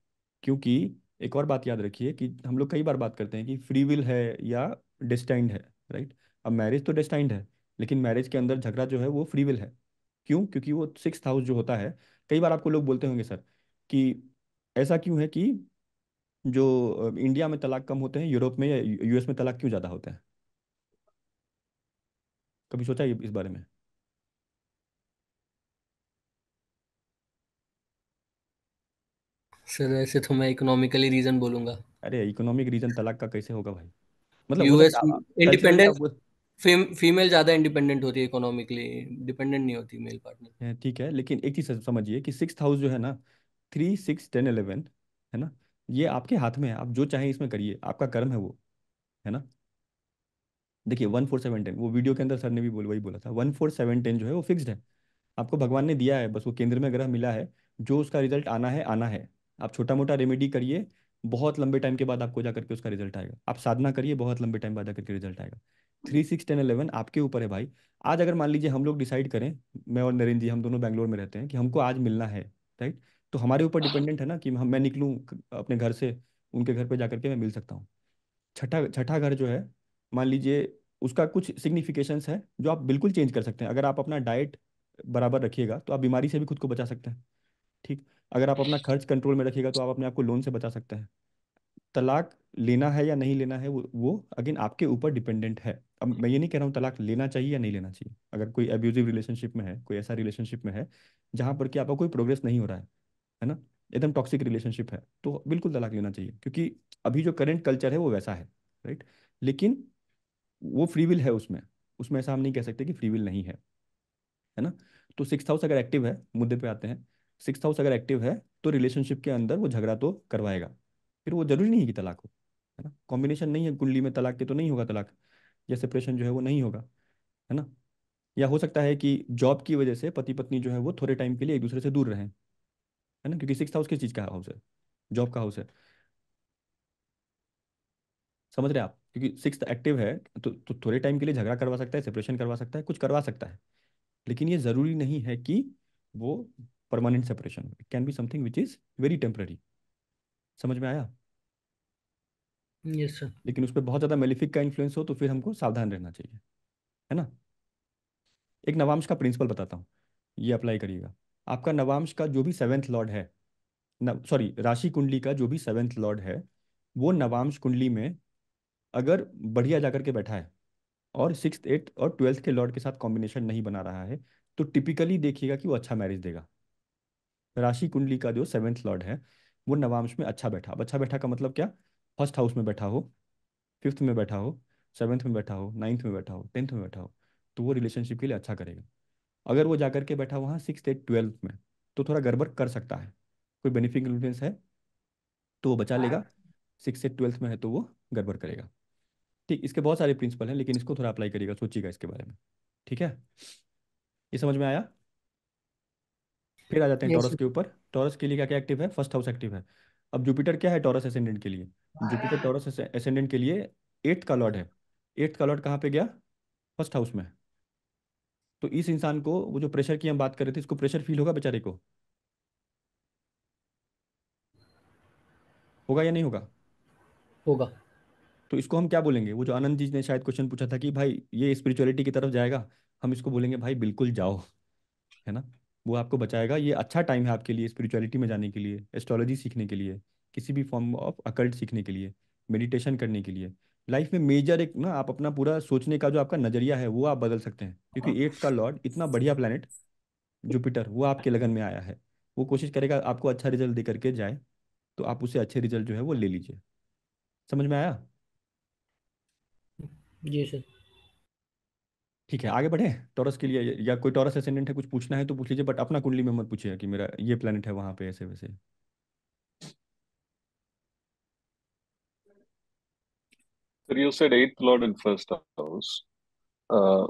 क्योंकि एक और बात याद रखिए कि हम लोग कई बार बात करते हैं कि फ्री विल है या डिस्टाइंड है राइट अब मैरिज तो डिस्टाइंड है लेकिन मैरिज के अंदर झगड़ा जो है वो फ्री विल है क्यों क्योंकि वो सिक्स हाउस जो होता है कई बार आपको लोग बोलते होंगे सर कि ऐसा क्यों है कि जो इंडिया में तलाक कम होते हैं यूरोप में या यूएस में तलाक क्यों ज़्यादा होते हैं कभी सोचा है इस बारे में सर ऐसे तो मैं इकोनॉमिकली रीजन बोलूंगा अरे इकोनॉमिक रीजन तलाक का कैसे होगा भाई मतलब यूएस इंडिपेंडेंट फीमेल ज्यादा इंडिपेंडेंट होती है इकोनॉमिकली डिपेंडेंट नहीं होती मेल पार्टनर ठीक है लेकिन एक चीज समझिए कि सिक्स हाउस जो है ना थ्री सिक्स टेन इलेवन है ना ये आपके हाथ में है आप जो चाहें इसमें करिए आपका कर्म है वो है ना देखिए वन फोर सेवन टेन वो वीडियो के अंदर सर ने भी बोल वही बोला था वन फोर सेवन टेन जो है वो फिक्स्ड है आपको भगवान ने दिया है बस वो केंद्र में ग्रह मिला है जो उसका रिजल्ट आना है आना है आप छोटा मोटा रेमेडी करिए बहुत लंबे टाइम के बाद आपको जाकर के उसका रिजल्ट आएगा आप साधना करिए बहुत लंबे टाइम बाद जाकर के रिजल्ट आएगा थ्री सिक्स टेन अलेवन आपके ऊपर है भाई आज अगर मान लीजिए हम लोग डिसाइड करें मैं और नरेंद्र जी हम दोनों बैंगलोर में रहते हैं कि हमको आज मिलना है राइट तो हमारे ऊपर डिपेंडेंट है ना कि हम मैं निकलूँ अपने घर से उनके घर पर जा करके मैं मिल सकता हूँ छठा छठा घर जो है मान लीजिए उसका कुछ सिग्निफिकेशन है जो आप बिल्कुल चेंज कर सकते हैं अगर आप अपना डाइट बराबर रखिएगा तो आप बीमारी से भी खुद को बचा सकते हैं ठीक अगर आप अपना खर्च कंट्रोल में रखिएगा तो आप अपने आप को लोन से बचा सकते हैं तलाक लेना है या नहीं लेना है वो वो अगेन आपके ऊपर डिपेंडेंट है अब मैं ये नहीं कह रहा हूँ तलाक लेना चाहिए या नहीं लेना चाहिए अगर कोई एब्यूजिव रिलेशनशिप में है कोई ऐसा रिलेशनशिप में है जहाँ पर कि आपका कोई प्रोग्रेस नहीं हो रहा है है ना एकदम टॉक्सिक रिलेशनशिप है तो बिल्कुल तलाक लेना चाहिए क्योंकि अभी जो करेंट कल्चर है वो वैसा है राइट लेकिन वो फ्री विल है उसमें उसमें ऐसा हम नहीं कह सकते कि फ्री विल नहीं है है ना तो सिक्स हाउस अगर एक्टिव है मुद्दे पे आते हैं सिक्स हाउस अगर एक्टिव है तो रिलेशनशिप के अंदर वो झगड़ा तो करवाएगा फिर वो जरूरी नहीं है कि तलाक हो है ना कॉम्बिनेशन नहीं है कुंडली में तलाक के तो नहीं होगा तलाक या सेपरेशन जो है वो नहीं होगा है ना या हो सकता है कि जॉब की वजह से पति पत्नी जो है वो थोड़े टाइम के लिए एक दूसरे से दूर रहें है ना क्योंकि सिक्स हाउस किस चीज़ का हाउस है जॉब का हाउस है समझ रहे आप क्योंकि सिक्स एक्टिव है तो, तो थोड़े टाइम के लिए झगड़ा करवा सकता है सेपरेशन करवा सकता है कुछ करवा सकता है लेकिन ये ज़रूरी नहीं है कि वो permanent separation it can be something which is very temporary समझ में आया यस yes, सर लेकिन उस पर बहुत ज़्यादा मेलिफिक का इन्फ्लुएंस हो तो फिर हमको सावधान रहना चाहिए है ना एक नवांश का प्रिंसिपल बताता हूँ ये अप्लाई करिएगा आपका नवांश का जो भी सेवेंथ लॉर्ड है सॉरी राशि कुंडली का जो भी सेवेंथ लॉर्ड है वो नवांश कुंडली में अगर बढ़िया जाकर के बैठा है और सिक्स एट्थ और ट्वेल्थ के लॉर्ड के साथ कॉम्बिनेशन नहीं बना रहा है तो टिपिकली देखिएगा कि वो अच्छा मैरिज देगा राशि कुंडली का जो सेवेंथ लॉर्ड है वो नवांश में अच्छा बैठा अच्छा बैठा का मतलब क्या फर्स्ट हाउस में बैठा हो फिफ्थ में बैठा हो सेवेंथ में बैठा हो नाइन्थ में बैठा हो टेंथ में बैठा हो तो वो रिलेशनशिप के लिए अच्छा करेगा अगर वो जाकर के बैठा वहाँ सिक्स एट ट्वेल्थ में तो थोड़ा गड़बड़ कर सकता है कोई बेनिफिक इन्फ्लुएंस है तो वो बचा लेगा सिक्स एट ट्वेल्थ में है तो वो गड़बड़ करेगा ठीक इसके बहुत सारे प्रिंसिपल हैं लेकिन इसको थोड़ा अप्लाई करिएगा सोचिएगा इसके बारे में ठीक है ये समझ में आया फिर आ जाते हैं टॉरस के ऊपर टॉरस के लिए क्या क्या एक्टिव है फर्स्ट हाउस एक्टिव है अब जुपिटर क्या है टॉरस एसेंडेंट के लिए जुपिटर हाँ। टॉरस एसेंडेंट के लिए एट्थ का लॉर्ड है एट्थ का लॉर्ड कहाँ पे गया फर्स्ट हाउस में तो इस इंसान को वो जो प्रेशर की हम बात कर रहे थे इसको प्रेशर फील होगा बेचारे को होगा या नहीं होगा होगा तो इसको हम क्या बोलेंगे वो जो आनंद जी ने शायद क्वेश्चन पूछा था कि भाई ये स्पिरिचुअलिटी की तरफ जाएगा हम इसको बोलेंगे भाई बिल्कुल जाओ है ना वो आपको बचाएगा ये अच्छा टाइम है आपके लिए स्पिरिचुअलिटी में जाने के लिए एस्ट्रोलॉजी सीखने के लिए किसी भी फॉर्म ऑफ अकल्ट सीखने के लिए मेडिटेशन करने के लिए लाइफ में मेजर एक ना आप अपना पूरा सोचने का जो आपका नजरिया है वो आप बदल सकते हैं क्योंकि एट्थ हाँ। का लॉर्ड इतना बढ़िया प्लानट जुपिटर वो आपके लगन में आया है वो कोशिश करेगा आपको अच्छा रिजल्ट दे करके जाए तो आप उसे अच्छे रिजल्ट जो है वो ले लीजिए समझ में आया जी सर ठीक है आगे बढ़े टॉरस के लिए या कोई टॉरस एसेंडेंट है कुछ पूछना है तो पूछ लीजिए बट अपना कुंडली में मत पूछिए कि मेरा ये प्लानट है वहाँ पे ऐसे वैसे Sir, you said eighth lord in first house, uh,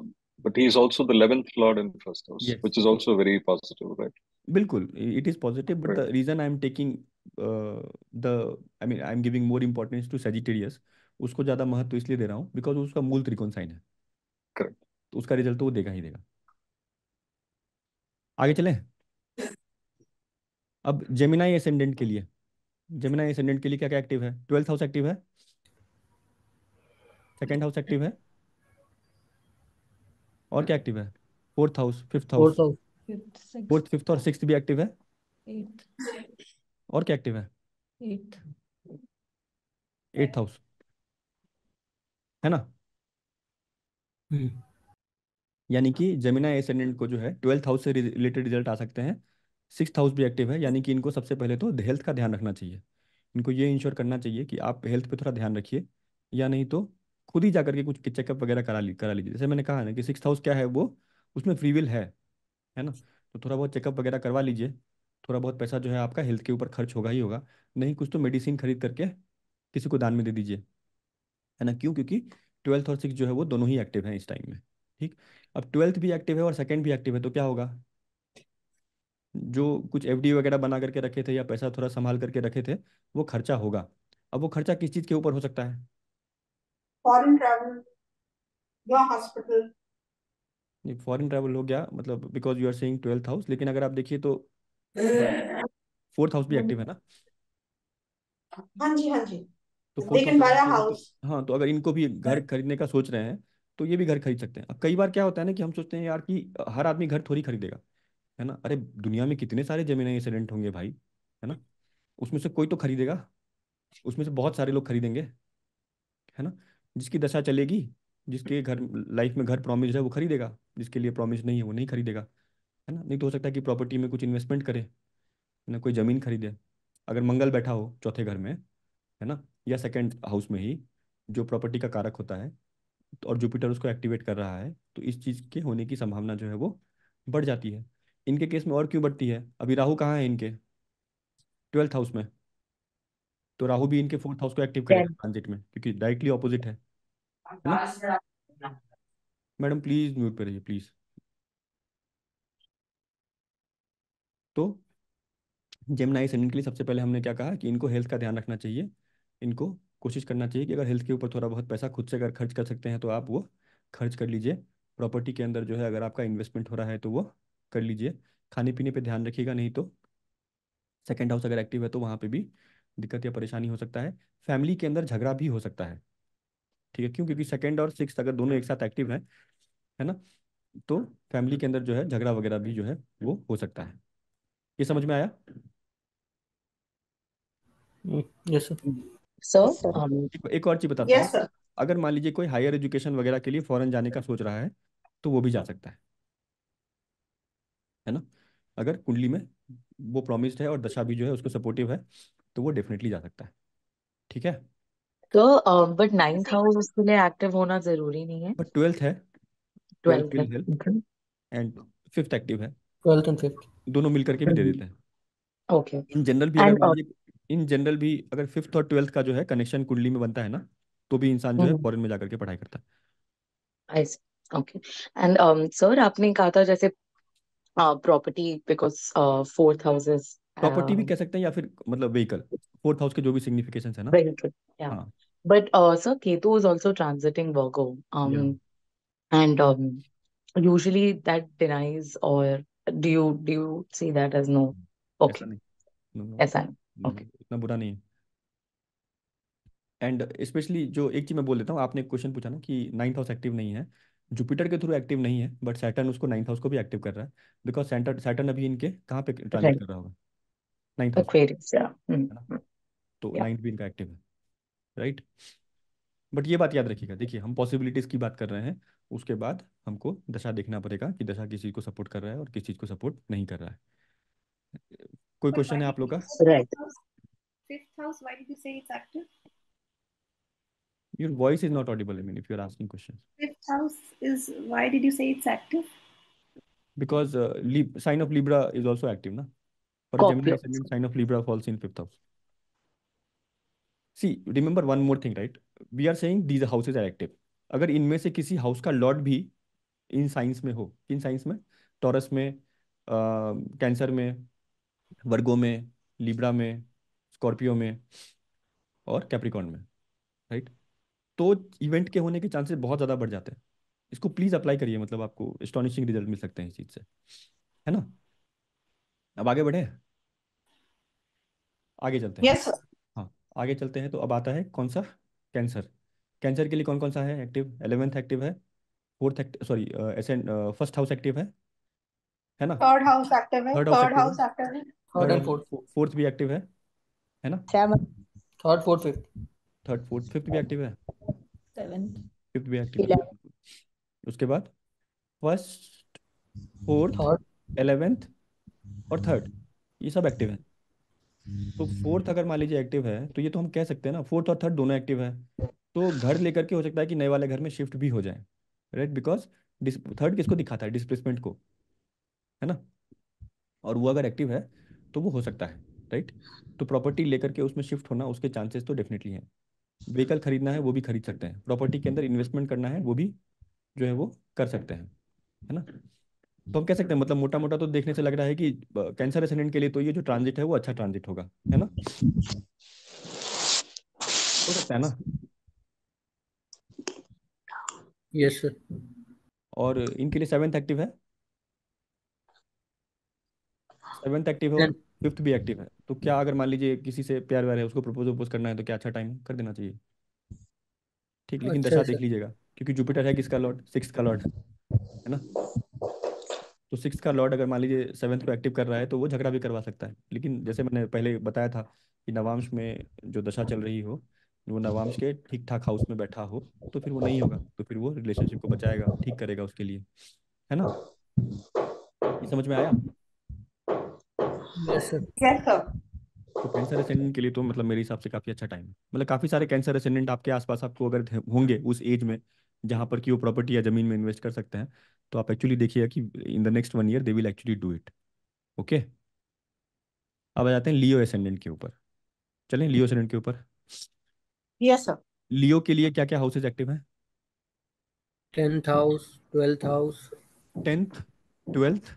but he is also the eleventh lord in first house, yes. which is also very positive, right? Bilkul, it is positive, but right. the reason I am taking uh, the, I mean, I am giving more importance to Sagittarius. उसको ज्यादा महत्व इसलिए दे रहा हूँ बिकॉज उसका मूल त्रिकोण साइन है करेक्ट तो उसका रिजल्ट तो वो देगा ही देगा आगे चलें अब जेमिनाई एसेंडेंट के लिए जेमिनाई एसेंडेंट के लिए क्या क्या एक्टिव है ट्वेल्थ हाउस एक्टिव है सेकेंड हाउस एक्टिव है और क्या एक्टिव है fourth house fifth house fourth fifth और सिक्स भी एक्टिव है और क्या एक्टिव है एट्थ हाउस है ना हम्म। यानी कि जमीना एसेंडेंट को जो है ट्वेल्थ हाउस से रिलेटेड रिजल्ट आ सकते हैं सिक्स हाउस भी एक्टिव है यानी कि इनको सबसे पहले तो हेल्थ का ध्यान रखना चाहिए इनको ये इंश्योर करना चाहिए कि आप हेल्थ पे थोड़ा ध्यान रखिए या नहीं तो खुद ही जा करके कुछ चेकअप वगैरह करा ली करा लीजिए जैसे मैंने कहा ना कि सिक्स हाउस क्या है वो उसमें फ्री विल है है ना तो थोड़ा बहुत चेकअप वगैरह करवा लीजिए थोड़ा बहुत पैसा जो है आपका हेल्थ के ऊपर खर्च होगा ही होगा नहीं कुछ तो मेडिसिन खरीद करके किसी को दान में दे दीजिए है ना क्यों क्योंकि ट्वेल्थ और सिक्स जो है वो दोनों ही एक्टिव हैं इस टाइम में ठीक अब ट्वेल्थ भी एक्टिव है और सेकेंड भी एक्टिव है तो क्या होगा जो कुछ एफ वगैरह बना करके रखे थे या पैसा थोड़ा संभाल करके रखे थे वो खर्चा होगा अब वो खर्चा किस चीज के ऊपर हो सकता है फॉरेन ट्रैवल हो गया मतलब because you are saying twelfth house लेकिन अगर आप देखिए तो फोर्थ हाउस भी एक्टिव है ना हाँ जी हाँ जी तो फोर्थ तो- हाउस हाँ तो अगर इनको भी घर हाँ। खरीदने का सोच रहे हैं तो ये भी घर खरीद सकते हैं अब कई बार क्या होता है ना कि हम सोचते हैं यार कि हर आदमी घर थोड़ी खरीदेगा है ना अरे दुनिया में कितने सारे जमीन रेंट होंगे भाई है ना उसमें से कोई तो खरीदेगा उसमें से बहुत सारे लोग खरीदेंगे है ना जिसकी दशा चलेगी जिसके घर लाइफ में घर प्रॉमिस है वो खरीदेगा जिसके लिए प्रॉमिस नहीं है वो नहीं खरीदेगा है ना नहीं तो हो सकता है कि प्रॉपर्टी में कुछ इन्वेस्टमेंट करे है ना कोई ज़मीन खरीदे अगर मंगल बैठा हो चौथे घर में है ना या सेकेंड हाउस में ही जो प्रॉपर्टी का कारक होता है और जुपिटर उसको एक्टिवेट कर रहा है तो इस चीज़ के होने की संभावना जो है वो बढ़ जाती है इनके केस में और क्यों बढ़ती है अभी राहु कहाँ है इनके ट्वेल्थ हाउस में तो राहु भी इनके फोर्थ हाउस को एक्टिव करेगा ट्रांजिट में क्योंकि डायरेक्टली ऑपोजिट है मैडम प्लीज म्यूट पे रहिए प्लीज तो जेमनाइस इनके लिए सबसे पहले हमने क्या कहा कि इनको हेल्थ का ध्यान रखना चाहिए इनको कोशिश करना चाहिए कि अगर हेल्थ के ऊपर थोड़ा बहुत पैसा खुद से अगर खर्च कर सकते हैं तो आप वो खर्च कर लीजिए प्रॉपर्टी के अंदर जो है अगर आपका इन्वेस्टमेंट हो रहा है तो वो कर लीजिए खाने पीने पे ध्यान रखिएगा नहीं तो सेकेंड हाउस अगर एक्टिव है तो वहाँ पे भी दिक्कत या परेशानी हो सकता है फैमिली के अंदर झगड़ा भी हो सकता है ठीक है क्यों क्योंकि सेकेंड और सिक्स अगर दोनों एक साथ एक्टिव हैं है ना तो फैमिली के अंदर जो है झगड़ा वगैरह भी जो है वो हो सकता है ये समझ में आया yes hmm, yes, sir um, एक, एक और चीज बताता yes, हूँ अगर मान लीजिए कोई हायर एजुकेशन वगैरह के लिए फॉरेन जाने का सोच रहा है तो वो भी जा सकता है है ना अगर कुंडली में वो प्रॉमिस्ड है और दशा भी जो है उसको सपोर्टिव है तो वो डेफिनेटली जा सकता है ठीक है तो बट नाइन्थ हाउस उसके लिए एक्टिव होना जरूरी नहीं है बट ट्वेल्थ है ट्वेल्थ एंड फिफ्थ एक्टिव है ट्वेल्थ एंड फिफ्थ दोनों मिलकर के भी दे mm-hmm. देते हैं ओके इन जनरल भी अगर इन जनरल भी अगर फिफ्थ और ट्वेल्थ का जो है कनेक्शन कुंडली में बनता है ना तो भी इंसान जो है फॉरेन हम्म। में जाकर के पढ़ाई करता है ओके एंड सर आपने कहा था जैसे property because fourth houses property भी um, कह सकते हैं या फिर मतलब व्हीकल फोर्थ हाउस के जो भी सिग्निफिकेशंस है ना but sir Ketu is also transiting Virgo and usually that denies और do or do you do you see that ऐसा नहीं okay. हम्म, इतना बुरा नहीं है एंड स्पेशली जो एक चीज़ मैं बोल देता हूँ आपने एक क्वेश्चन पूछा ना कि नाइन्थ हाउस एक्टिव नहीं है जुपिटर के थ्रू एक्टिव नहीं है बट सैटर्न उसको नाइन्थ हाउस को भी एक्टिव कर रहा है बिकॉज सैटर्न अभी इनके कहाँ पे ट्रांजिट right. कर रहा होगा हम्म, नाइन्थ हाउस हम्म। तो नाइन्थ भी इनका एक्टिव है राइट right? बट ये बात याद रखिएगा देखिए हम पॉसिबिलिटीज़ की बात कर रहे हैं उसके बाद हमको दशा देखना पड़ेगा कि दशा किस चीज़ को सपोर्ट कर रहा है और किस चीज़ को सपोर्ट नहीं कर रहा है कोई क्वेश्चन है आप लोग का your voice is not audible i mean if you are asking questions fifth house is why did you say it's active because uh, Lib sign of libra is also active na for oh, gemini yes. sign of libra falls in fifth house see remember one more thing right we are saying these houses are active अगर इनमें से किसी हाउस का लॉर्ड भी इन साइंस में हो किन साइंस में टॉरस में कैंसर में वर्गो में लिब्रा में स्कॉर्पियो में और कैप्रिकॉन में राइट तो इवेंट के होने के चांसेस बहुत ज़्यादा बढ़ जाते हैं इसको प्लीज़ अप्लाई करिए मतलब आपको एस्टोनिशिंग रिजल्ट मिल सकते हैं इस चीज़ से है ना अब आगे बढ़े आगे चलते हैं yes, हाँ आगे चलते हैं तो अब आता है कौन सा कैंसर कैंसर के लिए कौन कौन सा है एक्टिव एलेवेंथ एक्टिव है fourth sorry first house active है है ना थर्ड हाउस एक्टिव है थर्ड हाउस एक्टिव है थर्ड एंड फोर्थ फोर्थ भी एक्टिव है है ना seven third fourth fifth third fourth fifth भी एक्टिव है सेवन फिफ्थ भी एक्टिव है उसके बाद फर्स्ट फोर्थ थर्ड एलेवेंथ और थर्ड ये सब एक्टिव है तो फोर्थ अगर मान लीजिए एक्टिव है तो ये तो हम कह सकते हैं ना फोर्थ और थर्ड दोनों एक्टिव है तो घर लेकर के हो सकता है कि नए वाले घर में शिफ्ट भी हो जाए राइट बिकॉज थर्ड किसको दिखाता है डिस्प्लेसमेंट को है ना और वो अगर एक्टिव है तो वो हो सकता है राइट तो प्रॉपर्टी लेकर के उसमें शिफ्ट होना उसके चांसेस तो डेफिनेटली हैं व्हीकल खरीदना है वो भी खरीद सकते हैं प्रॉपर्टी के अंदर इन्वेस्टमेंट करना है वो भी जो है वो कर सकते हैं है ना तो हम कह सकते हैं मतलब मोटा मोटा तो देखने से लग रहा है कि कैंसर एसेंडेंट के लिए तो ये जो ट्रांजिट है वो अच्छा ट्रांजिट होगा है ना हो सकता है ना यस yes, सर और इनके लिए सेवेंथ एक्टिव है सेवेंथ एक्टिव है और फिफ्थ भी एक्टिव है तो क्या अगर मान लीजिए किसी से प्यार व्यार है उसको प्रपोज वपोज करना है तो क्या अच्छा टाइम कर देना चाहिए ठीक लेकिन अच्छा, दशा अच्छा। देख लीजिएगा क्योंकि जुपिटर है किसका लॉर्ड सिक्स का लॉर्ड है ना तो सिक्स का लॉर्ड अगर मान लीजिए सेवन्थ को एक्टिव कर रहा है तो वो झगड़ा भी करवा सकता है लेकिन जैसे मैंने पहले बताया था कि नवांश में जो दशा चल रही हो वो नवांश के ठीक ठाक हाउस में बैठा हो तो फिर वो नहीं होगा तो फिर वो रिलेशनशिप को बचाएगा ठीक करेगा उसके लिए है ना ये समझ में आया तो कैंसर एसेंडेंट के लिए तो मतलब मेरे हिसाब से काफी अच्छा टाइम है मतलब काफी सारे कैंसर एसेंडेंट आपके आसपास आपको अगर होंगे उस एज में जहां पर कि वो प्रॉपर्टी या जमीन में इन्वेस्ट कर सकते हैं तो आप एक्चुअली देखिएगा कि in the next one year they will actually do it okay अब आ जाते हैं लियो एसेंडेंट के ऊपर चलें लियो एसेंडेंट के ऊपर यस सर लियो के लिए क्या क्या हाउसेज एक्टिव हैं tenth house twelfth house tenth twelfth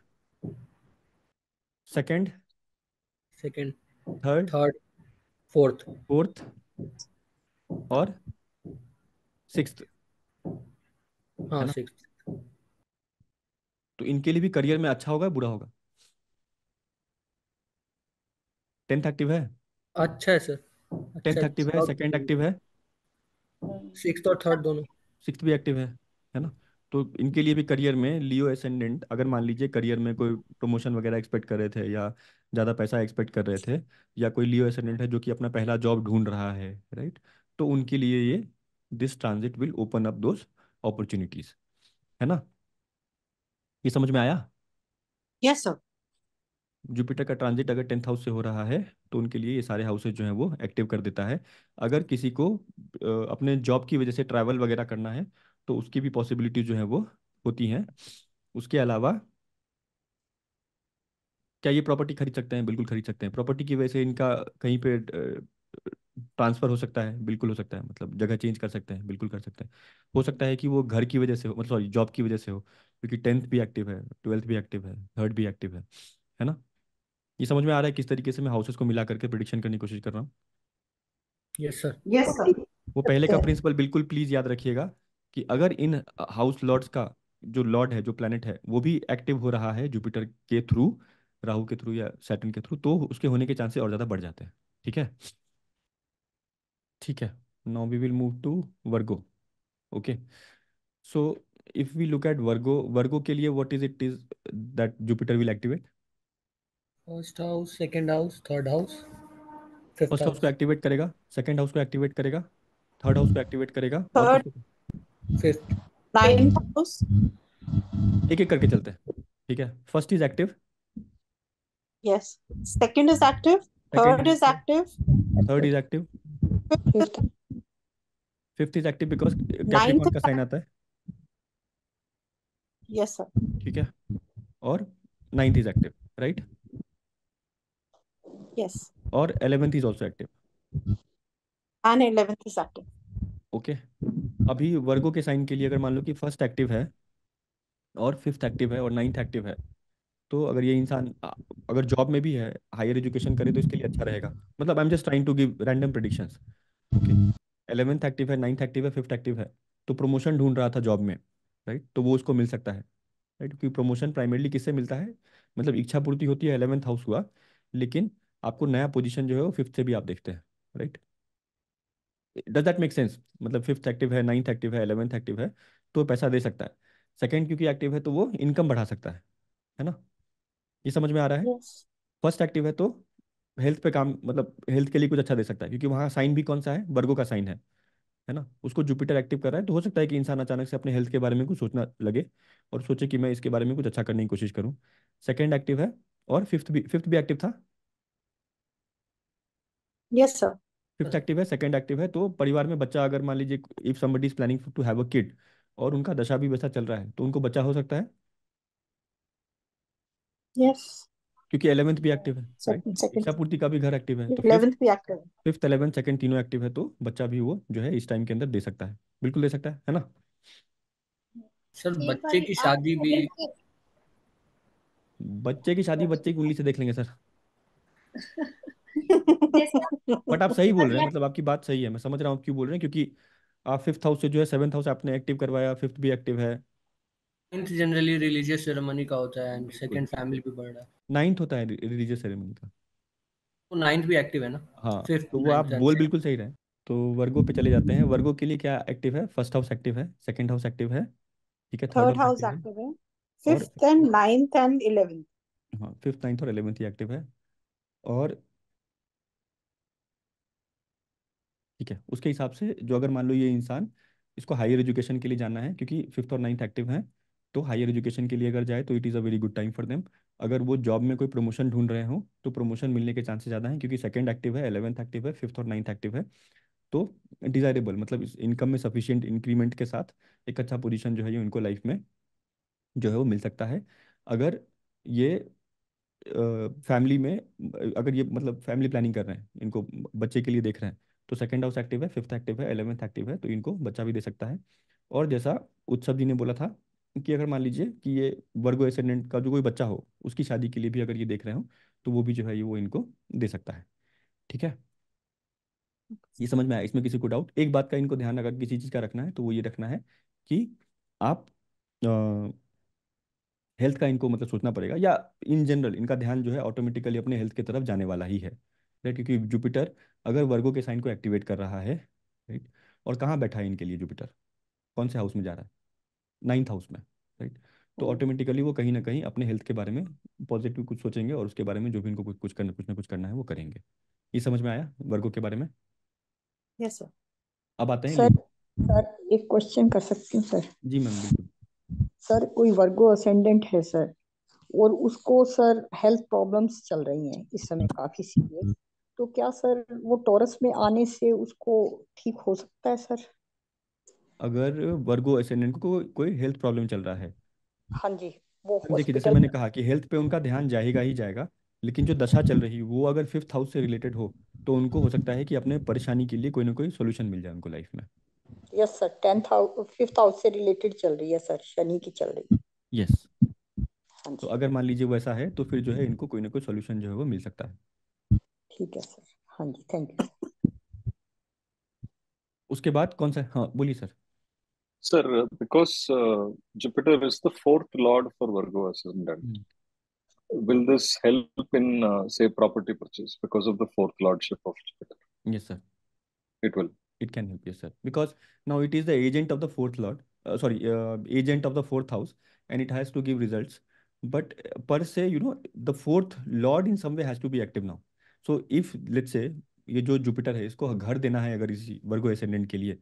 second second third third fourth fourth और सिक्स्थ हाँ सिक्स्थ तो इनके लिए भी करियर में अच्छा होगा बुरा होगा टेंथ एक्टिव है अच्छा है सर अच्छा टेंथ एक्टिव है सेकंड एक्टिव है सिक्स्थ और थर्ड दोनों सिक्स्थ भी एक्टिव है है ना तो इनके लिए भी करियर में लियो एसेंडेंट अगर मान लीजिए करियर में कोई प्रमोशन वगैरह एक्सपेक्ट कर रहे थे या ज़्यादा पैसा एक्सपेक्ट कर रहे थे या कोई लियो एसेंडेंट है जो कि अपना पहला जॉब ढूंढ रहा है राइट तो उनके लिए ये this transit will open up दो अपॉर्चुनिटीज है ना ये समझ में आया यस सर जुपिटर का ट्रांजिट अगर टेंथ हाउस से हो रहा है तो उनके लिए ये सारे हाउसेज जो हैं वो एक्टिव कर देता है अगर किसी को अपने जॉब की वजह से ट्रैवल वगैरह करना है तो उसकी भी पॉसिबिलिटी जो है वो होती हैं उसके अलावा क्या ये प्रॉपर्टी खरीद सकते हैं बिल्कुल खरीद सकते हैं प्रॉपर्टी की वजह से इनका कहीं पे ट्रांसफ़र हो सकता है बिल्कुल हो सकता है मतलब जगह चेंज कर सकते हैं बिल्कुल कर सकते हैं हो सकता है कि वो घर की वजह से हो मतलब सॉरी जॉब की वजह से हो क्योंकि टेंथ भी एक्टिव है ट्वेल्थ भी एक्टिव है थर्ड भी एक्टिव है है ना ये समझ में आ रहा है किस तरीके से मैं हाउसेस को मिला करके प्रिडिक्शन करने की कोशिश कर रहा हूँ यस सर यस सर वो पहले का प्रिंसिपल बिल्कुल प्लीज याद रखिएगा कि अगर इन हाउस लॉर्ड्स का जो लॉर्ड है जो प्लैनेट है वो भी एक्टिव हो रहा है जुपिटर के थ्रू राहु के थ्रू या सैटर्न के थ्रू तो उसके होने के चांसेस और ज़्यादा बढ़ जाते हैं ठीक है ठीक है now we will move to Virgo okay so if we look at Virgo Virgo के लिए what is it is that Jupiter will activate first house second house third house first house को एक्टिवेट करेगा सेकंड हाउस को एक्टिवेट करेगा थर्ड हाउस को एक्टिवेट करेगा एक एक करके चलते हैं ठीक है first is active yes second is active third is active third is active fifth is active because Capricorn का साइन आता है यस सर ठीक है और ninth is active right yes और 11th is also active and 11th is active okay अभी वर्गों के साइन के लिए अगर मान लो कि फर्स्ट एक्टिव है और फिफ्थ एक्टिव है और नाइन्थ एक्टिव है तो अगर ये इंसान अगर जॉब में भी है हायर एजुकेशन करे तो इसके लिए अच्छा रहेगा मतलब I am just trying to give random prediction okay eleventh active है नाइन्थ एक्टिव है फिफ्थ एक्टिव है तो प्रमोशन ढूंढ रहा था जॉब में राइट तो वो उसको मिल सकता है राइट क्योंकि प्रमोशन प्राइमरली किससे मिलता है मतलब इच्छा पूर्ति होती है एलेवेंथ हाउस हुआ लेकिन आपको नया पोजीशन जो है वो फिफ्थ से भी आप देखते हैं right does that make sense मतलब फिफ्थ एक्टिव है नाइन्थ एक्टिव है एलेवेंथ एक्टिव है तो पैसा दे सकता है सेकेंड क्योंकि एक्टिव है तो वो इनकम बढ़ा सकता है है ना ये समझ में आ रहा है फर्स्ट yes. एक्टिव है तो हेल्थ पे काम मतलब हेल्थ के लिए कुछ अच्छा दे सकता है क्योंकि वहाँ साइन भी कौन सा है वर्गो का साइन है है ना उसको जुपिटर एक्टिव कर रहा है तो हो सकता है कि इंसान अचानक से अपने हेल्थ के बारे में कुछ सोचना लगे और सोचे कि मैं इसके बारे में कुछ अच्छा करने की कोशिश करूँ सेकेंड एक्टिव है और फिफ्थ भी फिफ्थ भी एक्टिव था yes yes, sir fifth active है सेकंड एक्टिव है तो परिवार में बच्चा अगर मान लीजिए if somebody is planning to have a kid और उनका दशा भी वैसा चल रहा है तो उनको बच्चा हो सकता है यस क्योंकि इलेवेंथ भी एक्टिव है इच्छा पूर्ति का भी घर एक्टिव है तो इलेवेंथ भी एक्टिव है फिफ्थ इलेवेंथ सेकंड तीनों एक्टिव है तो बच्चा भी वो जो है इस टाइम के अंदर दे सकता है बिल्कुल दे सकता है है ना सर बच्चे की शादी भी बच्चे की शादी बच्चे की उंगली से देख लेंगे सर बट आप सही बोल रहे हैं मतलब आपकी बात सही है मैं समझ रहा हूँ क्यों बोल रहे हैं क्योंकि आप फिफ्थ हाउस से जो है सेवन्थ हाउस आपने एक्टिव करवाया फिफ्थ भी एक्टिव है नाइन्थ जनरली रिलीजियस सेरेमनी का होता है एंड सेकंड फैमिली भी बढ़ रहा है नाइन्थ होता है रिलीजियस सेरेमनी का तो नाइन्थ भी एक्टिव है ना हाँ फिफ्थ तो वो आप बोल बिल्कुल सही रहे तो वर्गो पे चले जाते हैं वर्गो के लिए क्या एक्टिव है फर्स्ट हाउस एक्टिव है सेकंड हाउस एक्टिव है ठीक है थर्ड हाउस एक्टिव है fifth and ninth and eleventh हाँ फिफ्थ नाइन्थ और इलेवेंथ ही एक्टिव है और ठीक है उसके हिसाब से जो अगर मान लो ये इंसान इसको हायर एजुकेशन के लिए जाना है क्योंकि फिफ्थ और नाइन्थ एक्टिव हैं तो हायर एजुकेशन के लिए अगर जाए तो it is a very good time for them अगर वो जॉब में कोई प्रमोशन ढूंढ रहे हो तो प्रमोशन मिलने के चांसेस ज़्यादा हैं क्योंकि सेकंड एक्टिव है एलेवंथ एक्टिव है फिफ्थ और नाइन्थ एक्टिव है तो डिज़ायरेबल मतलब इस इनकम में सफिशियंट इंक्रीमेंट के साथ एक अच्छा पोजिशन जो है ये उनको लाइफ में जो है वो मिल सकता है अगर ये फैमिली में अगर ये मतलब फैमिली प्लानिंग कर रहे हैं इनको बच्चे के लिए देख रहे हैं तो सेकंड हाउस एक्टिव है फिफ्थ एक्टिव है एलेवंथ एक्टिव है तो इनको बच्चा भी दे सकता है और जैसा उत्सव जी ने बोला था कि अगर मान लीजिए कि ये वर्गो एसेंडेंट का जो कोई बच्चा हो उसकी शादी के लिए भी अगर ये देख रहे हो तो वो भी जो है ये वो इनको दे सकता है ठीक है ये समझ में आया इसमें किसी को डाउट एक बात का इनको ध्यान अगर किसी चीज़ का रखना है तो वो ये रखना है कि आप आ, हेल्थ का इनको मतलब सोचना पड़ेगा या इन जनरल इनका ध्यान जो है ऑटोमेटिकली अपने हेल्थ की तरफ जाने वाला ही है राइट क्योंकि जुपिटर अगर वर्गो के साइन को एक्टिवेट कर रहा है राइट और कहाँ बैठा है इनके लिए जुपिटर कौन से हाउस में जा रहा है नाइन्थ हाउस में राइट तो ऑटोमेटिकली वो कहीं ना कहीं अपने हेल्थ के बारे में पॉजिटिव कुछ सोचेंगे और उसके बारे में जो भी इनको कुछ कुछ करना कुछ ना कुछ करना है वो करेंगे ये समझ में आया वर्गो के बारे में यस सर अब आते हैं सर सर एक क्वेश्चन कर सकती हूँ सर जी मैम सर कोई वर्गो असेंडेंट है सर और उसको सर हेल्थ प्रॉब्लम्स चल रही हैं इस समय काफी सीरियस तो क्या सर वो टॉरस में आने से उसको ठीक हो सकता है सर अगर वर्गो असेंडेंट को कोई हेल्थ प्रॉब्लम चल रहा है हाँ जी वो देखिए जैसे मैंने कहा कि हेल्थ पे उनका ध्यान जाएगा ही जाएगा लेकिन जो दशा चल रही है वो अगर फिफ्थ हाउस से रिलेटेड हो तो उनको हो सकता है कि अपने परेशानी के लिए कोई ना कोई सोल्यूशन मिल जाए उनको लाइफ में yes sir tenth house fifth house से रिलेटेड चल रही है सर शनि की चल रही है यस yes. हाँ तो अगर मान लीजिए वैसा है तो फिर जो है इनको कोई ना कोई सोल्यूशन जो है वो मिल सकता है ठीक है सर हाँ जी थैंक यू उसके बाद कौन सा हाँ बोलिए sir sir because Jupiter is the fourth lord for Virgo will this help in say property purchase because of the fourth lordship of Jupiter yes sir it will it can help you sir because now it is the agent of the fourth lord sorry agent of the fourth house and it has to give results but per se you know the fourth lord in some way has to be active now so if let say ये जो जुपिटर है इसको घर देना है अगर इसी वर्गो एसेंडेंट के लिए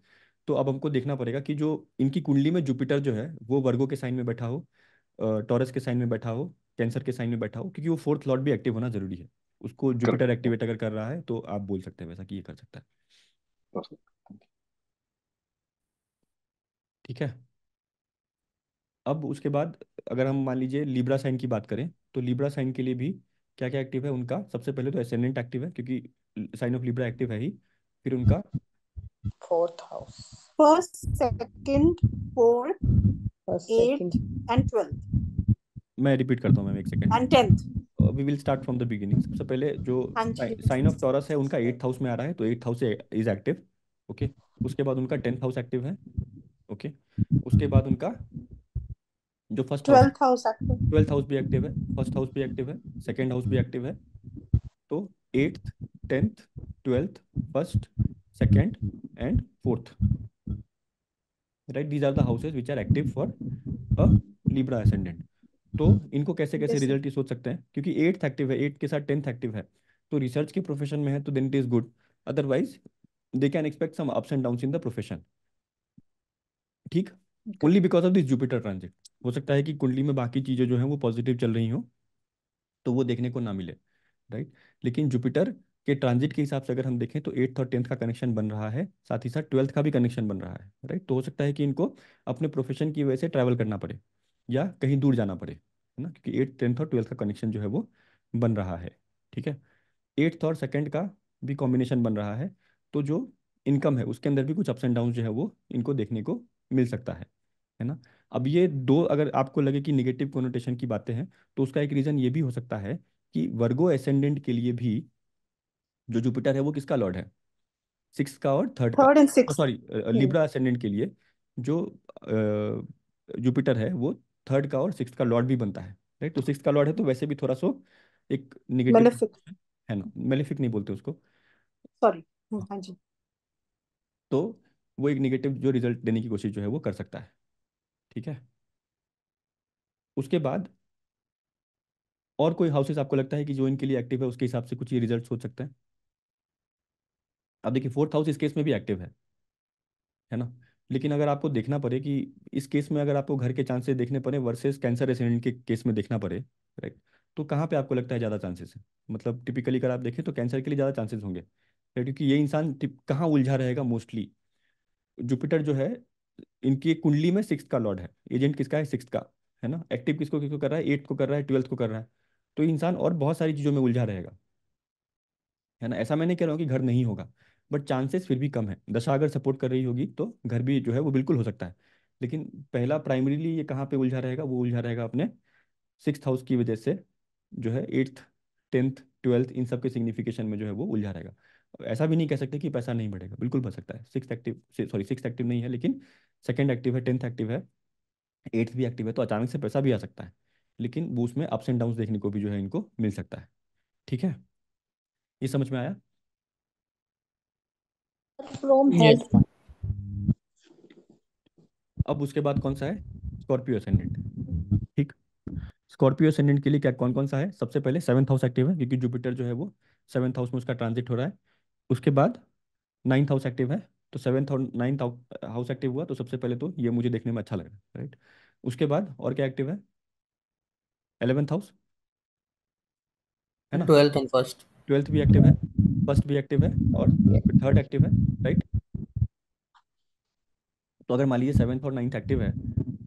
तो अब हमको देखना पड़ेगा कि जो इनकी कुंडली में जुपिटर जो है वो वर्गो के साइन में बैठा हो टॉरस के साइन में बैठा हो कैंसर के साइन में बैठा हो क्योंकि वो फोर्थ लॉर्ड भी एक्टिव होना जरूरी है उसको जुपिटर एक्टिवेट अगर कर रहा है तो आप बोल सकते हैं वैसा कि ये कर सकता है ठीक है अब उसके बाद अगर हम मान लीजिए लिब्रा साइन की बात करें तो लिब्रा साइन के लिए भी क्या क्या एक्टिव है उनका सबसे पहले तो एसेंडेंट एक्टिव है क्योंकि साइन ऑफ लिब्रा एक्टिव है ही फिर उनका fourth house first second fourth eight and twelfth मैं रिपीट करता हूँ मैम एक second and tenth we will start from the beginning सबसे पहले जो साइन ऑफ टॉरस है उनका एट्थ हाउस में आ रहा है तो eighth house is active okay उसके बाद उनका टेंथ हाउस एक्टिव है ओके okay? उसके बाद उनका जो first twelfth house twelfth house भी एक्टिव है फर्स्ट हाउस भी एक्टिव है सेकेंड हाउस भी एक्टिव है तो eighth tenth twelfth first second and fourth right these are the houses which are active for a Libra ascendant तो इनको कैसे कैसे रिजल्ट सोच सकते हैं क्योंकि एट्थ एक्टिव है एट के साथ टेंथ एक्टिव है तो रिसर्च के प्रोफेशन में है तो then it is good otherwise they can expect some ups and down in the profession ठीक only because of this Jupiter transit हो सकता है कि कुंडली में बाकी चीज़ें जो हैं वो पॉजिटिव चल रही हों तो वो देखने को ना मिले राइट लेकिन जुपिटर के ट्रांजिट के हिसाब से अगर हम देखें तो एट्थ और टेंथ का कनेक्शन बन रहा है साथ ही साथ ट्वेल्थ का भी कनेक्शन बन रहा है राइट तो हो सकता है कि इनको अपने प्रोफेशन की वजह से ट्रैवल करना पड़े या कहीं दूर जाना पड़े है ना क्योंकि एट्थ टेंथ और ट्वेल्थ का कनेक्शन जो है वो बन रहा है ठीक है एट्थ और सेकेंड का भी कॉम्बिनेशन बन रहा है तो जो इनकम है उसके अंदर भी कुछ अप्स एंड डाउन जो है वो इनको देखने को मिल सकता है है ना अब ये दो अगर आपको लगे कि निगेटिव कोनोटेशन की बातें हैं तो उसका एक रीज़न ये भी हो सकता है कि वर्गो एसेंडेंट के लिए भी जो जुपिटर है वो किसका लॉर्ड है सिक्स का और third third and six sorry Libra ascendant के लिए जो जुपिटर है वो थर्ड का और सिक्स का लॉर्ड भी बनता है राइट तो सिक्स का लॉर्ड है तो वैसे भी थोड़ा सो एक निगेटिव है ना मेलेफिक नहीं बोलते उसको सॉरी हाँ।, हाँ जी तो वो एक निगेटिव जो रिजल्ट देने की कोशिश जो है वो कर सकता है ठीक है उसके बाद और कोई हाउसेस आपको लगता है कि जो इनके लिए एक्टिव है उसके हिसाब से कुछ ये रिजल्ट हो सकते हैं अब देखिए फोर्थ हाउस इस केस में भी एक्टिव है है ना लेकिन अगर आपको देखना पड़े कि इस केस में अगर आपको घर के चांसेस देखने पड़े वर्सेस कैंसर रेसिडेंट के केस में देखना पड़े राइट तो कहाँ पे आपको लगता है ज़्यादा चांसेस है मतलब टिपिकली अगर आप देखें तो कैंसर के लिए ज़्यादा चांसेस होंगे क्योंकि ये इंसान कहाँ उलझा रहेगा मोस्टली जुपिटर जो है इनकी कुंडली में सिक्स का लॉर्ड है एजेंट किसका है सिक्स का है ना एक्टिव किसको किसको कर रहा है एट को कर रहा है ट्वेल्थ को कर रहा है तो इंसान और बहुत सारी चीज़ों में उलझा रहेगा है ना ऐसा मैं नहीं कह रहा हूँ कि घर नहीं होगा बट चांसेस फिर भी कम है दशा अगर सपोर्ट कर रही होगी तो घर भी जो है वो बिल्कुल हो सकता है लेकिन पहला प्राइमरीली ये कहाँ पे उलझा रहेगा वो उलझा रहेगा अपने सिक्स हाउस की वजह से जो है एट्थ टेंथ ट्वेल्थ इन सब के सिग्निफिकेशन में जो है वो उलझा रहेगा ऐसा भी नहीं कह सकते कि पैसा नहीं बढ़ेगा बिल्कुल बढ़ सकता है six active sorry six active नहीं है लेकिन सेकेंड एक्टिव है टेंथ एक्टिव है एट्थ भी एक्टिव है तो अचानक से पैसा भी आ सकता है लेकिन वो उसमें अप्स एंड डाउन देखने को भी जो है इनको मिल सकता है ठीक है ये समझ में आया अब उसके बाद कौन सा है स्कॉर्पियो असेंडेंट ठीक स्कॉर्पियो असेंडेंट के लिए क्या कौन कौन सा है सबसे पहले सेवंथ हाउस एक्टिव है क्योंकि जुपिटर जो है वो सेवंथ हाउस में उसका ट्रांजिट हो रहा है उसके बाद नाइन्थ हाउस एक्टिव है तो सेवन नाइन्थ हाउस एक्टिव हुआ तो सबसे पहले तो ये मुझे देखने में अच्छा लग रहा है राइट उसके बाद और क्या एक्टिव है एलेवेंथ हाउस है ना ट्वेल्थ एंड फर्स्ट ट्वेल्थ भी एक्टिव है फर्स्ट भी एक्टिव है और थर्ड एक्टिव है राइट तो अगर मान लीजिए सेवन्थ और नाइन्थ एक्टिव है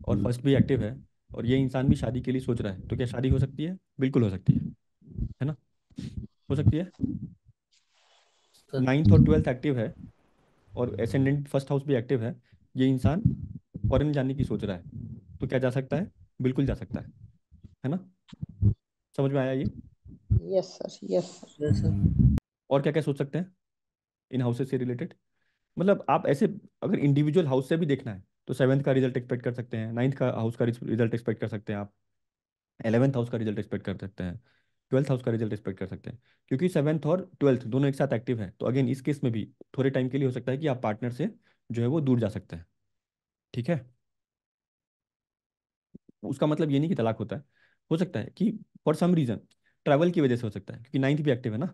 और फर्स्ट भी एक्टिव है और ये इंसान भी शादी के लिए सोच रहा है तो क्या शादी हो सकती है बिल्कुल हो सकती है है ना हो सकती है नाइन्थ और ट्वेल्थ एक्टिव है और एसेंडेंट फर्स्ट हाउस भी एक्टिव है ये इंसान फॉरन जाने की सोच रहा है तो क्या जा सकता है बिल्कुल जा सकता है है ना समझ में आया ये यस सर यस सर और क्या क्या सोच सकते हैं इन हाउसेज से रिलेटेड मतलब आप ऐसे अगर इंडिविजुअल हाउस से भी देखना है तो सेवन्थ का रिजल्ट एक्सपेक्ट कर सकते हैं नाइन्थ का हाउस का रिजल्ट एक्सपेक्ट कर सकते हैं आप एलेवेंथ हाउस का रिजल्ट एक्सपेक्ट कर सकते हैं ट्वेल्थ हाउस का रिजल्ट एक्सपेक्ट कर सकते हैं क्योंकि सेवन्थ और ट्वेल्थ दोनों एक साथ एक्टिव है तो अगेन इस केस में भी थोड़े टाइम के लिए हो सकता है कि आप पार्टनर से जो है वो दूर जा सकते हैं ठीक है उसका मतलब ये नहीं कि तलाक होता है हो सकता है कि फॉर सम रीज़न ट्रैवल की वजह से हो सकता है क्योंकि नाइन्थ भी एक्टिव है ना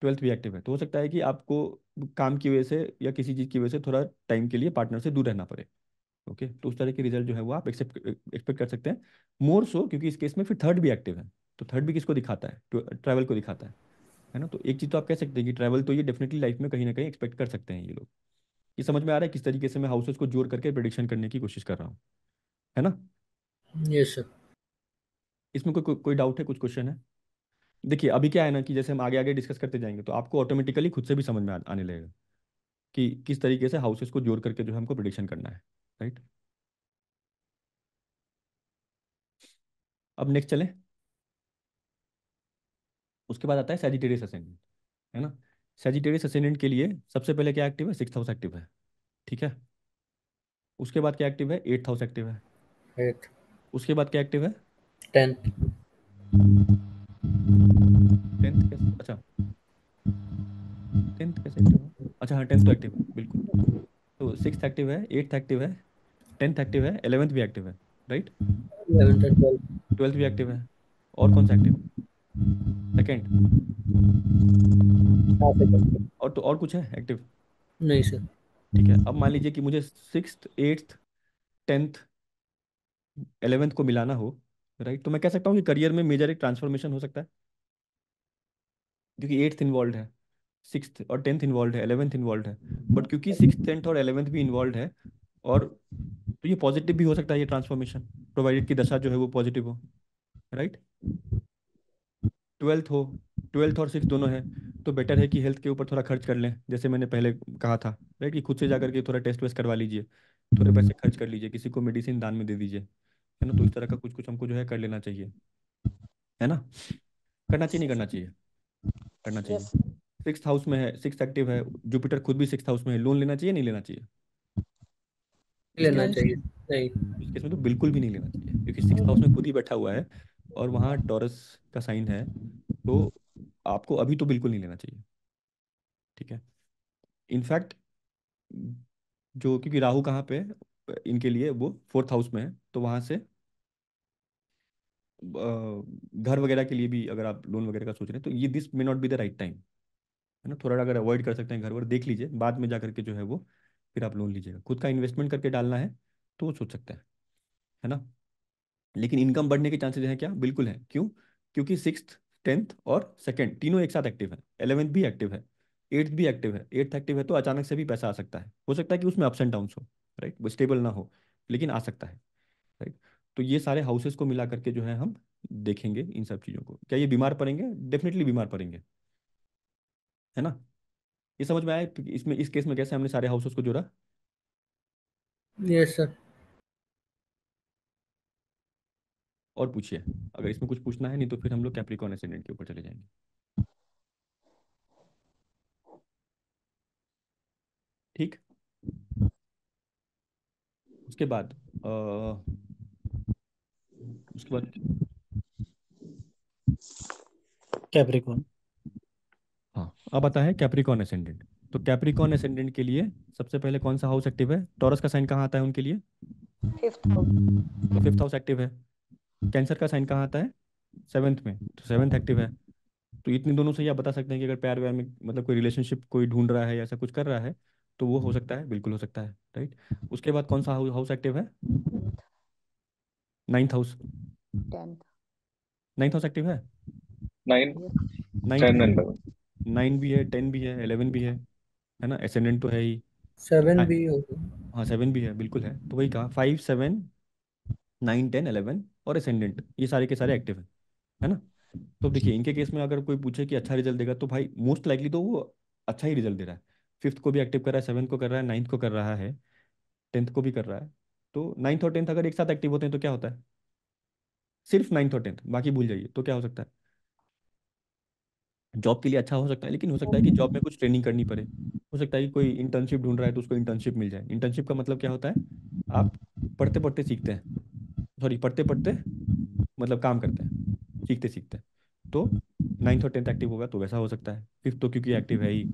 ट्वेल्थ भी एक्टिव है तो हो सकता है कि आपको काम की वजह से या किसी चीज़ की वजह से थोड़ा टाइम के लिए पार्टनर से दूर रहना पड़े ओके तो उस तरह के रिजल्ट जो है वो आप एक्सेप्ट एक्सपेक्ट कर सकते हैं मोर सो क्योंकि इस केस में फिर थर्ड भी एक्टिव है तो थर्ड भी किसको दिखाता है ट्रैवल को दिखाता है है ना तो एक चीज़ तो आप कह सकते हैं कि ट्रैवल तो ये डेफिनेटली लाइफ में कहीं ना कहीं एक्सपेक्ट कर सकते हैं ये लोग ये समझ में आ रहा है किस तरीके से मैं हाउसेस को जोड़ करके प्रडिक्शन करने की कोशिश कर रहा हूँ है ना ये सर इसमें कोई को, कोई डाउट है कुछ क्वेश्चन है देखिए अभी क्या है ना कि जैसे हम आगे आगे डिस्कस करते जाएंगे तो आपको ऑटोमेटिकली खुद से भी समझ में आ, आने लगेगा कि किस तरीके से हाउसेस को जोड़ करके जो है हमको प्रडिक्शन करना है राइट अब नेक्स्ट चलें उसके बाद आता है सेजिटेरियस असेंडेंट है ना सेजिटेरियस असेंडेंट के लिए सबसे पहले क्या एक्टिव है सिक्स हाउस एक्टिव है ठीक है उसके बाद क्या एक्टिव है एट हाउस एक्टिव है एट उसके बाद क्या एक्टिव है टेंथ टेंथ कैसे अच्छा टेंथ कैसे एक्टिव है अच्छा हाँ टेंथ तो एक्टिव है बिल्कुल तो सिक्स एक्टिव है एट्थ एक्टिव है टेंथ एक्टिव है एलेवेंथ भी एक्टिव है राइट ट्वेल्थ भी एक्टिव है और कौन सा एक्टिव है सेकंड हाँ, और तो और कुछ है एक्टिव नहीं सर ठीक है अब मान लीजिए कि मुझे सिक्स एट्थ टेंथ एलेवेंथ को मिलाना हो राइट तो मैं कह सकता हूँ कि करियर में मेजर एक ट्रांसफॉर्मेशन हो सकता है क्योंकि एट्थ इन्वॉल्व है सिक्स और टेंथ इन्वॉल्व है एलेवेंथ इन्वॉल्व है बट क्योंकि सिक्स टेंथ और एलेवेंथ भी इन्वॉल्व है और तो ये पॉजिटिव भी हो सकता है ये ट्रांसफॉर्मेशन प्रोवाइडेड की दशा जो है वो पॉजिटिव हो राइट ट्वेल्थ हो ट्वेल्थ और सिक्स दोनों है तो बेटर है कि हेल्थ के ऊपर थोड़ा खर्च कर लें जैसे मैंने पहले कहा था राइट कि खुद से जाकर के थोड़ा टेस्ट वेस्ट करवा लीजिए थोड़े पैसे खर्च कर लीजिए किसी को मेडिसिन दान में दे दीजिए है ना तो इस तरह का कुछ कुछ हमको जो है कर लेना चाहिए है ना करना चाहिए नहीं करना चाहिए करना चाहिए सिक्स हाउस में है सिक्स एक्टिव है जुपिटर खुद भी सिक्स हाउस में है लोन लेना चाहिए नहीं लेना चाहिए लेना चाहिए नहीं इसमें तो बिल्कुल भी नहीं लेना चाहिए क्योंकि सिक्स हाँ। हाउस में खुद ही बैठा हुआ है और वहाँ टॉरस का साइन है तो आपको अभी तो बिल्कुल नहीं लेना चाहिए ठीक है इनफैक्ट जो क्योंकि राहु कहाँ पे इनके लिए वो फोर्थ हाउस में है तो वहां से घर वगैरह के लिए भी अगर आप लोन वगैरह का सोच रहे हैं तो ये this may not be the right time है ना थोड़ा अगर अवॉइड कर सकते हैं घर वर देख लीजिए बाद में जा करके जो है वो फिर आप लोन लीजिएगा खुद का इन्वेस्टमेंट करके डालना है तो वो सोच सकते हैं है ना लेकिन इनकम बढ़ने के चांसेज हैं क्या बिल्कुल है क्यों क्योंकि सिक्स टेंथ और सेकेंड तीनों एक साथ एक्टिव है एलेवेंथ भी एक्टिव है एट्थ भी एक्टिव है एट्थ एक्टिव है तो अचानक से भी पैसा आ सकता है हो सकता है कि उसमें अप्स एंड डाउन हो राइट वो स्टेबल ना हो लेकिन आ सकता है राइट तो ये सारे हाउसेस को मिला करके जो है हम देखेंगे इन सब चीज़ों को क्या ये बीमार पड़ेंगे डेफिनेटली बीमार पड़ेंगे है ना ये समझ में आया इसमें इस केस में कैसे हमने सारे हाउसेस को जोड़ा यस yes, सर और पूछिए अगर इसमें कुछ पूछना है नहीं तो फिर हम लोग कैप्रिकॉन एसेंडेंट के ऊपर चले जाएंगे ठीक उसके बाद आ, उसके बाद कैप्रिकॉन हाँ अब आता है कैप्रिकॉन एसेंडेंट तो कैप्रिकॉन एसेंडेंट के लिए सबसे पहले कौन सा हाउस एक्टिव है टॉरस का साइन कहाँ आता है उनके लिए fifth house fifth house active है कैंसर का साइन कहाँ आता है सेवन्थ में तो सेवन्थ एक्टिव है तो इतने दोनों से ही आप बता सकते हैं कि अगर प्यार व्यार में मतलब कोई रिलेशनशिप कोई ढूंढ रहा है या ऐसा कुछ कर रहा है तो वो हो सकता है बिल्कुल हो सकता है राइट उसके बाद कौन सा हाउस एक्टिव है ninth house ninth house active है नाइन भी है टेन भी है इलेवन भी है है ना एसेंडेंट तो है ही सेवन भी हाँ सेवन भी है बिल्कुल है तो वही कहा five seven nine ten eleven और असेंडेंट ये सारे के सारे एक्टिव हैं है ना तो देखिए इनके केस में अगर कोई पूछे कि अच्छा रिजल्ट देगा तो भाई मोस्ट लाइकली तो वो अच्छा ही रिजल्ट दे रहा है फिफ्थ को भी एक्टिव कर रहा है सेवन्थ को कर रहा है नाइन्थ को कर रहा है टेंथ को भी कर रहा है तो नाइन्थ और टेंथ अगर एक साथ एक्टिव होते हैं तो क्या होता है सिर्फ नाइन्थ और टेंथ बाकी भूल जाइए तो क्या हो सकता है जॉब के लिए अच्छा हो सकता है लेकिन हो सकता है कि जॉब में कुछ ट्रेनिंग करनी पड़े हो सकता है कि कोई इंटर्नशिप ढूंढ रहा है तो उसको इंटर्नशिप मिल जाए इंटर्नशिप का मतलब क्या होता है आप पढ़ते पढ़ते सीखते हैं सॉरी पढ़ते पढ़ते मतलब काम करते हैं सीखते सीखते तो नाइन्थ और टेंथ एक्टिव होगा तो वैसा हो सकता है फिफ्थ तो क्योंकि एक्टिव है ही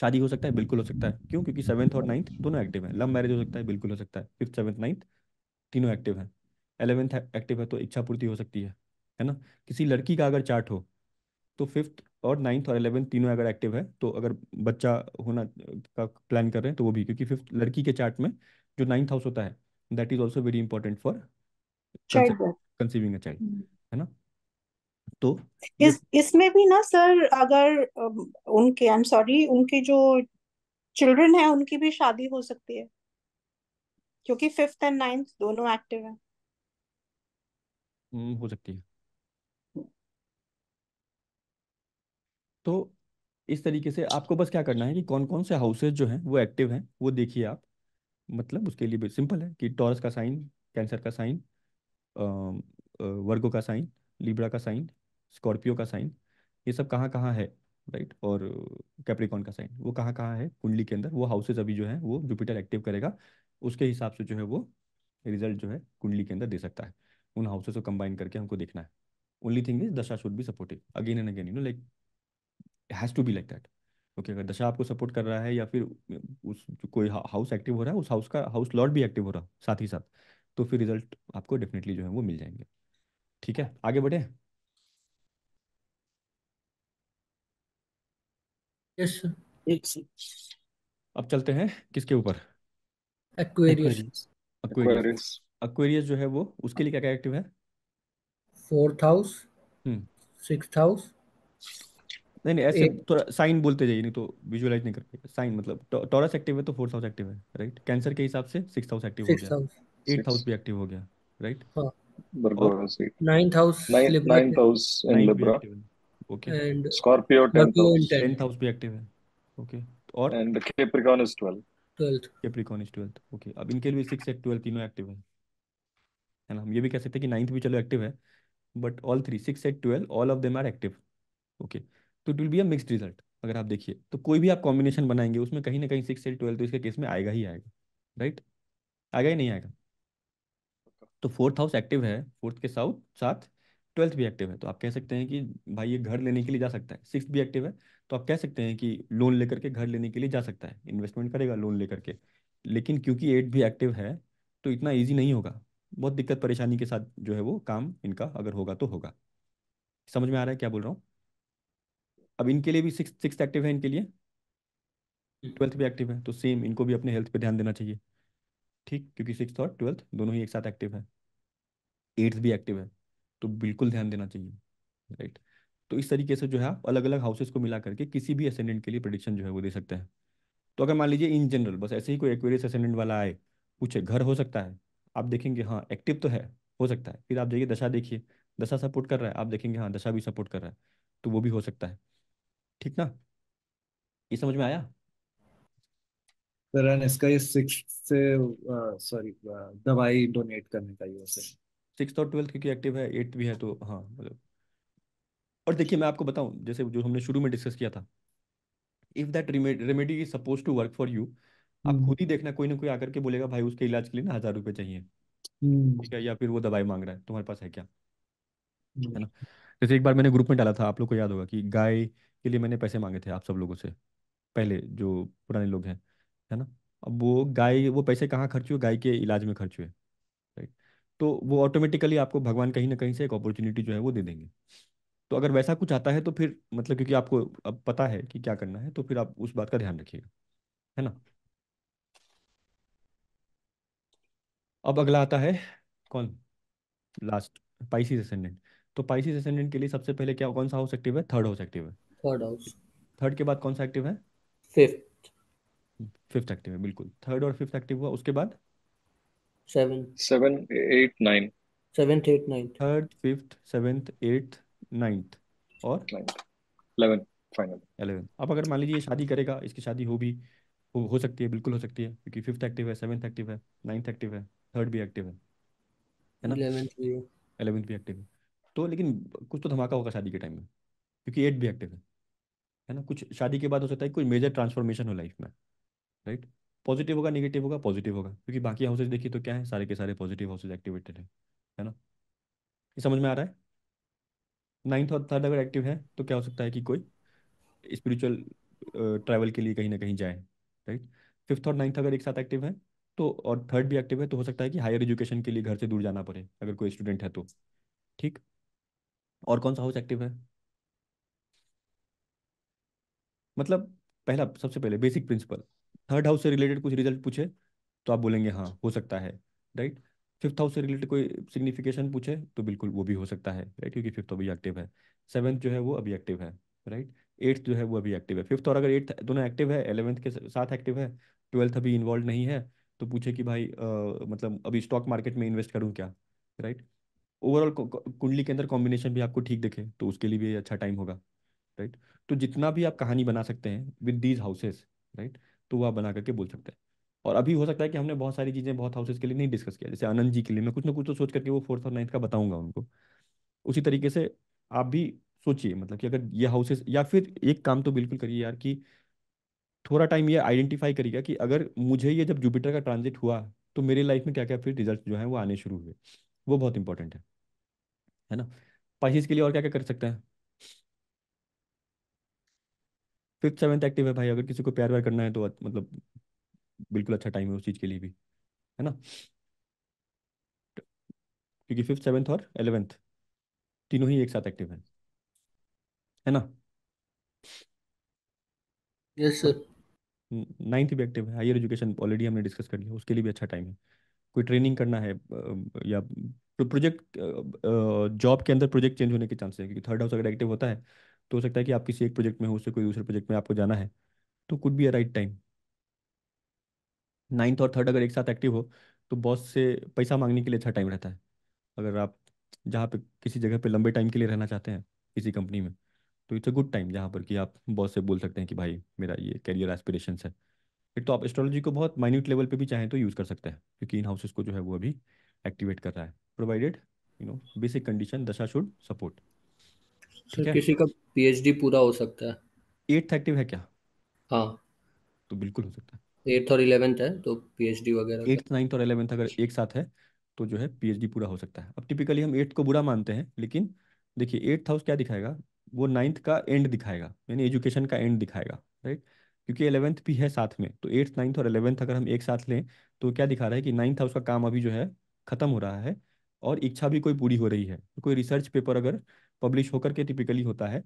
शादी हो सकता है बिल्कुल हो सकता है क्यों क्योंकि सेवन्थ और नाइन्थ दोनों एक्टिव है लव मैरिज हो सकता है बिल्कुल हो सकता है फिफ्थ सेवन्थ नाइन्थ तीनों एक्टिव है एलेवेंथ एक्टिव है तो इच्छा पूर्ति हो सकती है है ना किसी लड़की का अगर चार्ट हो तो फिफ्थ और नाइन्थ और एलेवेंथ तीनों अगर एक्टिव है तो अगर बच्चा होना का प्लान कर रहे हैं तो वो भी क्योंकि फिफ्थ लड़की के चार्ट में जो नाइन्थ हाउस होता है that is also very important for child uh hmm. Child है ना तो इस इसमें भी ना सर अगर उनके आई एम सॉरी उनके जो चिल्ड्रन है उनकी भी शादी हो सकती है क्योंकि फिफ्थ एंड नाइन्थ दोनों एक्टिव हैं हम्म, हो सकती है तो इस तरीके से आपको बस क्या करना है कि कौन कौन से हाउसेज जो हैं वो एक्टिव हैं वो देखिए आप मतलब उसके लिए सिंपल है कि टॉरस का साइन कैंसर का साइन वर्गो का साइन लिब्रा का साइन स्कॉर्पियो का साइन ये सब कहाँ कहाँ है राइट और कैप्रिकॉन का साइन वो कहाँ कहाँ है कुंडली के अंदर वो हाउसेज अभी जो है वो जुपिटर एक्टिव करेगा उसके हिसाब से जो है वो रिजल्ट जो है कुंडली के अंदर दे सकता है उन हाउसेज को कंबाइन करके हमको देखना है ओनली थिंग इज दशा should be supportive again and again you know like has to be like that okay अगर दशा आपको सपोर्ट कर रहा है या फिर उस कोई हाउस एक्टिव हो रहा है उस हाउस का हाउस लॉट भी एक्टिव हो रहा है साथ ही साथ तो फिर रिजल्ट आपको डेफिनेटली जो है वो मिल जाएंगे ठीक है आगे बढ़े यस yes, अब चलते हैं किसके ऊपर एक्वेरियस जो है वो उसके लिए क्या क्या एक्टिव है फोर्थ हाउस सिक्स हाउस नहीं नहीं ऐसे एक थोड़ा साइन बोलते जाइए नहीं तो विजुअलाइज नहीं कर पाएगा साइन मतलब टॉरस तो, एक्टिव है तो फोर्थ हाउस एक्टिव है राइट कैंसर के हिसाब से सिक्स हाउस एक्टिव हो गया एट हाउस भी एक्टिव हो गया right ninth house ninth house in Libra okay and Scorpio tenth house भी एक्टिव है ओके और and Capricorn is 12 12th Capricorn is 12th okay अब इनके लिए 6 एट 12 तीनों एक्टिव है है ना हम ये भी कह सकते हैं कि नाइन्थ भी चलो एक्टिव है but all three six eight twelve all of them are active okay okay. तो it will be a mixed result अगर आप देखिए तो कोई भी आप कॉम्बिनेशन बनाएंगे उसमें कहीं ना कहीं सिक्स एट ट्वेल्थ इसके केस में आएगा ही आएगा राइट आएगा ही नहीं आएगा तो फोर्थ हाउस एक्टिव है फोर्थ के साउथ साथ ट्वेल्थ भी एक्टिव है तो आप कह सकते हैं कि भाई ये घर लेने के लिए जा सकता है सिक्स भी एक्टिव है तो आप कह सकते हैं कि लोन लेकर के घर लेने के लिए जा सकता है इन्वेस्टमेंट करेगा लोन लेकर के लेकिन क्योंकि एट भी एक्टिव है तो इतना ईजी नहीं होगा बहुत दिक्कत परेशानी के साथ जो है वो काम इनका अगर होगा तो होगा समझ में आ रहा है क्या बोल रहा हूँ अब इनके लिए भी सिक्स सिक्स एक्टिव है इनके लिए ट्वेल्थ भी एक्टिव है तो सेम इनको भी अपने हेल्थ पे ध्यान देना चाहिए ठीक क्योंकि सिक्स और ट्वेल्थ दोनों ही एक साथ एक्टिव है एट्थ भी एक्टिव है तो बिल्कुल ध्यान देना चाहिए राइट तो इस तरीके से जो है आप अलग अलग हाउसेस को मिला करके किसी भी असेंडेंट के लिए प्रडिक्शन जो है वो दे सकते हैं तो अगर मान लीजिए इन जनरल बस ऐसे ही कोई एक्वेरियस असेंडेंट वाला आए पूछे घर हो सकता है आप देखेंगे हाँ एक्टिव तो है हो सकता है फिर आप जाइए दशा देखिए दशा सपोर्ट कर रहा है आप देखेंगे हाँ दशा भी सपोर्ट कर रहा है तो वो भी हो सकता है ठीक ना ये समझ में आया सर इसका ये सिक्स से सॉरी दवाई डोनेट करने का ये सर सिक्स और ट्वेल्थ क्योंकि एक्टिव है एट भी है तो हाँ मतलब और देखिए मैं आपको बताऊं जैसे जो हमने शुरू में डिस्कस किया था if that remedy is suppose to work for you आप हम्म। खुद ही देखना कोई ना कोई आकर के बोलेगा भाई उसके इलाज के लिए ना हजार रुपए चाहिए हम्म। ठीक है या फिर वो दवाई मांग रहा है तुम्हारे पास है क्या हम्म। है ना जैसे एक बार मैंने ग्रुप में डाला था आप लोग को याद होगा कि गाय के लिए मैंने पैसे मांगे थे आप सब लोगों से पहले जो पुराने लोग हैं है ना अब वो गाय वो पैसे कहाँ खर्च हुए गाय के इलाज में खर्च हुए राइट तो वो ऑटोमेटिकली आपको भगवान कहीं ना कहीं से एक अपॉर्चुनिटी जो है वो दे देंगे तो अगर वैसा कुछ आता है तो फिर मतलब क्योंकि आपको अब पता है कि क्या करना है तो फिर आप उस बात का ध्यान रखिएगा है ना अब अगला आता है कौन लास्ट पाइसिस असेंडेंट तो पाइसिस असेंडेंट के लिए सबसे पहले क्या कौन सा हाउस एक्टिव है थर्ड हाउस एक्टिव है थर्ड हाउस थर्ड के बाद कौन सा एक्टिव है फिफ्थ फिफ्थ एक्टिव है बिल्कुल थर्ड और फिफ्थ एक्टिव हुआ उसके बाद seven seven eight nine seventh eight ninth third fifth seventh eighth ninth और इलेवन फाइनल इलेवन अब अगर मान लीजिए शादी करेगा इसकी शादी हो भी हो, हो सकती है बिल्कुल हो सकती है क्योंकि फिफ्थ एक्टिव है सेवेंथ एक्टिव है नाइन्थ एक्टिव है थर्ड भी एक्टिव है है ना इलेवेंथ भी एक्टिव है तो लेकिन कुछ तो धमाका होगा शादी के टाइम में क्योंकि एट भी एक्टिव है है ना कुछ शादी के बाद हो सकता है कोई मेजर ट्रांसफॉर्मेशन हो लाइफ में राइट पॉजिटिव होगा निगेटिव होगा पॉजिटिव होगा क्योंकि बाकी हाउसेज देखिए तो क्या है सारे के सारे पॉजिटिव हाउसेज एक्टिवेटेड है है ना ये समझ में आ रहा है नाइन्थ और थर्ड अगर एक्टिव है तो क्या हो सकता है कि कोई स्पिरिचुअल ट्रैवल के लिए कहीं ना कहीं जाए राइट फिफ्थ और नाइन्थ अगर एक साथ एक्टिव है तो और थर्ड भी एक्टिव है तो हो सकता है कि हायर एजुकेशन के लिए घर से दूर जाना पड़े अगर कोई स्टूडेंट है तो ठीक और कौन सा हाउस एक्टिव है मतलब पहला सबसे पहले बेसिक प्रिंसिपल थर्ड हाउस से रिलेटेड कुछ रिजल्ट पूछे तो आप बोलेंगे हाँ हो सकता है राइट फिफ्थ हाउस से रिलेटेड कोई सिग्निफिकेशन पूछे तो बिल्कुल वो भी हो सकता है राइट क्योंकि फिफ्थ तो अभी एक्टिव है सेवन्थ जो है वो अभी एक्टिव है राइट एट्थ जो है वो अभी एक्टिव है फिफ्थ और अगर एट्थ दोनों एक्टिव है एलेवंथ के साथ एक्टिव है ट्वेल्थ अभी इन्वॉल्व नहीं है तो पूछे कि भाई आ, मतलब अभी स्टॉक मार्केट में इन्वेस्ट करूँ क्या राइट ओवरऑल कुंडली के अंदर कॉम्बिनेशन भी आपको ठीक देखे तो उसके लिए भी अच्छा टाइम होगा राइट तो जितना भी आप कहानी बना सकते हैं विद दीज हाउसेस राइट तो वह बना करके बोल सकते हैं और अभी हो सकता है कि हमने बहुत सारी चीज़ें बहुत हाउसेज के लिए नहीं डिस्कस किया जैसे आनंद जी के लिए मैं कुछ ना कुछ तो सोच करके वो फोर्थ और नाइन्थ का बताऊंगा उनको उसी तरीके से आप भी सोचिए मतलब कि अगर ये हाउसेज या फिर एक काम तो बिल्कुल करिए यार कि थोड़ा टाइम ये आइडेंटिफाई करिएगा कि अगर मुझे ये जब जुपिटर का ट्रांजिट हुआ तो मेरे लाइफ में क्या क्या फिर रिजल्ट जो है वो आने शुरू हुए वो बहुत इंपॉर्टेंट है है ना पाइसिस के लिए और क्या क्या कर सकते हैं फिफ्थ सेवेंथ एक्टिव है भाई अगर किसी को प्यार व्यार करना है तो मतलब बिल्कुल अच्छा टाइम है उस चीज़ के लिए भी है ना क्योंकि फिफ्थ सेवेंथ और एलेवेंथ तीनों ही एक साथ एक्टिव है है ना यस सर नाइन्थ भी एक्टिव है हायर एजुकेशन ऑलरेडी हमने डिस्कस कर लिया उसके लिए भी अच्छा टाइम है कोई ट्रेनिंग करना है या प्रोजेक्ट जॉब के अंदर प्रोजेक्ट चेंज होने के चांस है क्योंकि थर्ड हाउस अगर एक्टिव होता है तो हो सकता है कि आप किसी एक प्रोजेक्ट में हो उससे कोई दूसरे प्रोजेक्ट में आपको जाना है तो could be a right time ninth और थर्ड अगर एक साथ एक्टिव हो तो बॉस से पैसा मांगने के लिए अच्छा टाइम रहता है अगर आप जहाँ पे किसी जगह पे लंबे टाइम के लिए रहना चाहते हैं किसी कंपनी में तो इट्स अ गुड टाइम जहाँ पर कि आप बॉस से बोल सकते हैं कि भाई मेरा ये करियर एस्पिरेशन है फिर तो आप एस्ट्रोलॉजी को बहुत माइन्यूट लेवल पे भी चाहें तो यूज़ कर सकते हैं क्योंकि इन हाउसेस को जो है वो अभी एक्टिवेट कर रहा है provided you know basic condition दशा शुड सपोर्ट सर किसी का पीएचडी पूरा हो सकता है एट थर्टी है क्या हाँ तो बिल्कुल हो सकता है एट्थ और इलेवेंथ है तो पीएचडी वगैरह एट्थ नाइन्थ और इलेवेंथ अगर एक साथ है तो जो है पीएचडी पूरा हो सकता है अब टिपिकली हम एट्थ को बुरा मानते हैं लेकिन देखिए एट्थ हाउस क्या दिखाएगा वो नाइन्थ का एंड दिखाएगा यानी एजुकेशन का एंड दिखाएगा राइट क्योंकि एलेवेंथ भी है साथ में तो एट्थ नाइन्थ और एलेवेंथ अगर हम एक साथ लें तो क्या दिखा रहा है कि नाइन्थ हाउस का काम अभी जो है खत्म हो रहा है और इच्छा भी कोई पूरी हो रही है तो कोई रिसर्च पेपर अगर पब्लिश होकर के टिपिकली होता है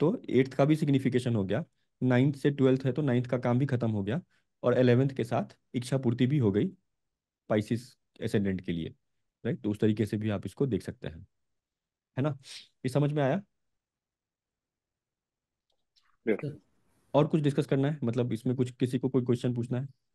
तो एट्थ का भी सिग्निफिकेशन हो गया नाइन्थ से ट्वेल्थ है तो नाइन्थ का काम भी खत्म हो गया और एलेवेंथ के साथ इच्छा पूर्ति भी हो गई पाइसिस एसेंडेंट के लिए राइट तो उस तरीके से भी आप इसको देख सकते हैं है ना ये समझ में आया और कुछ डिस्कस करना है मतलब इसमें कुछ किसी को कोई क्वेश्चन पूछना है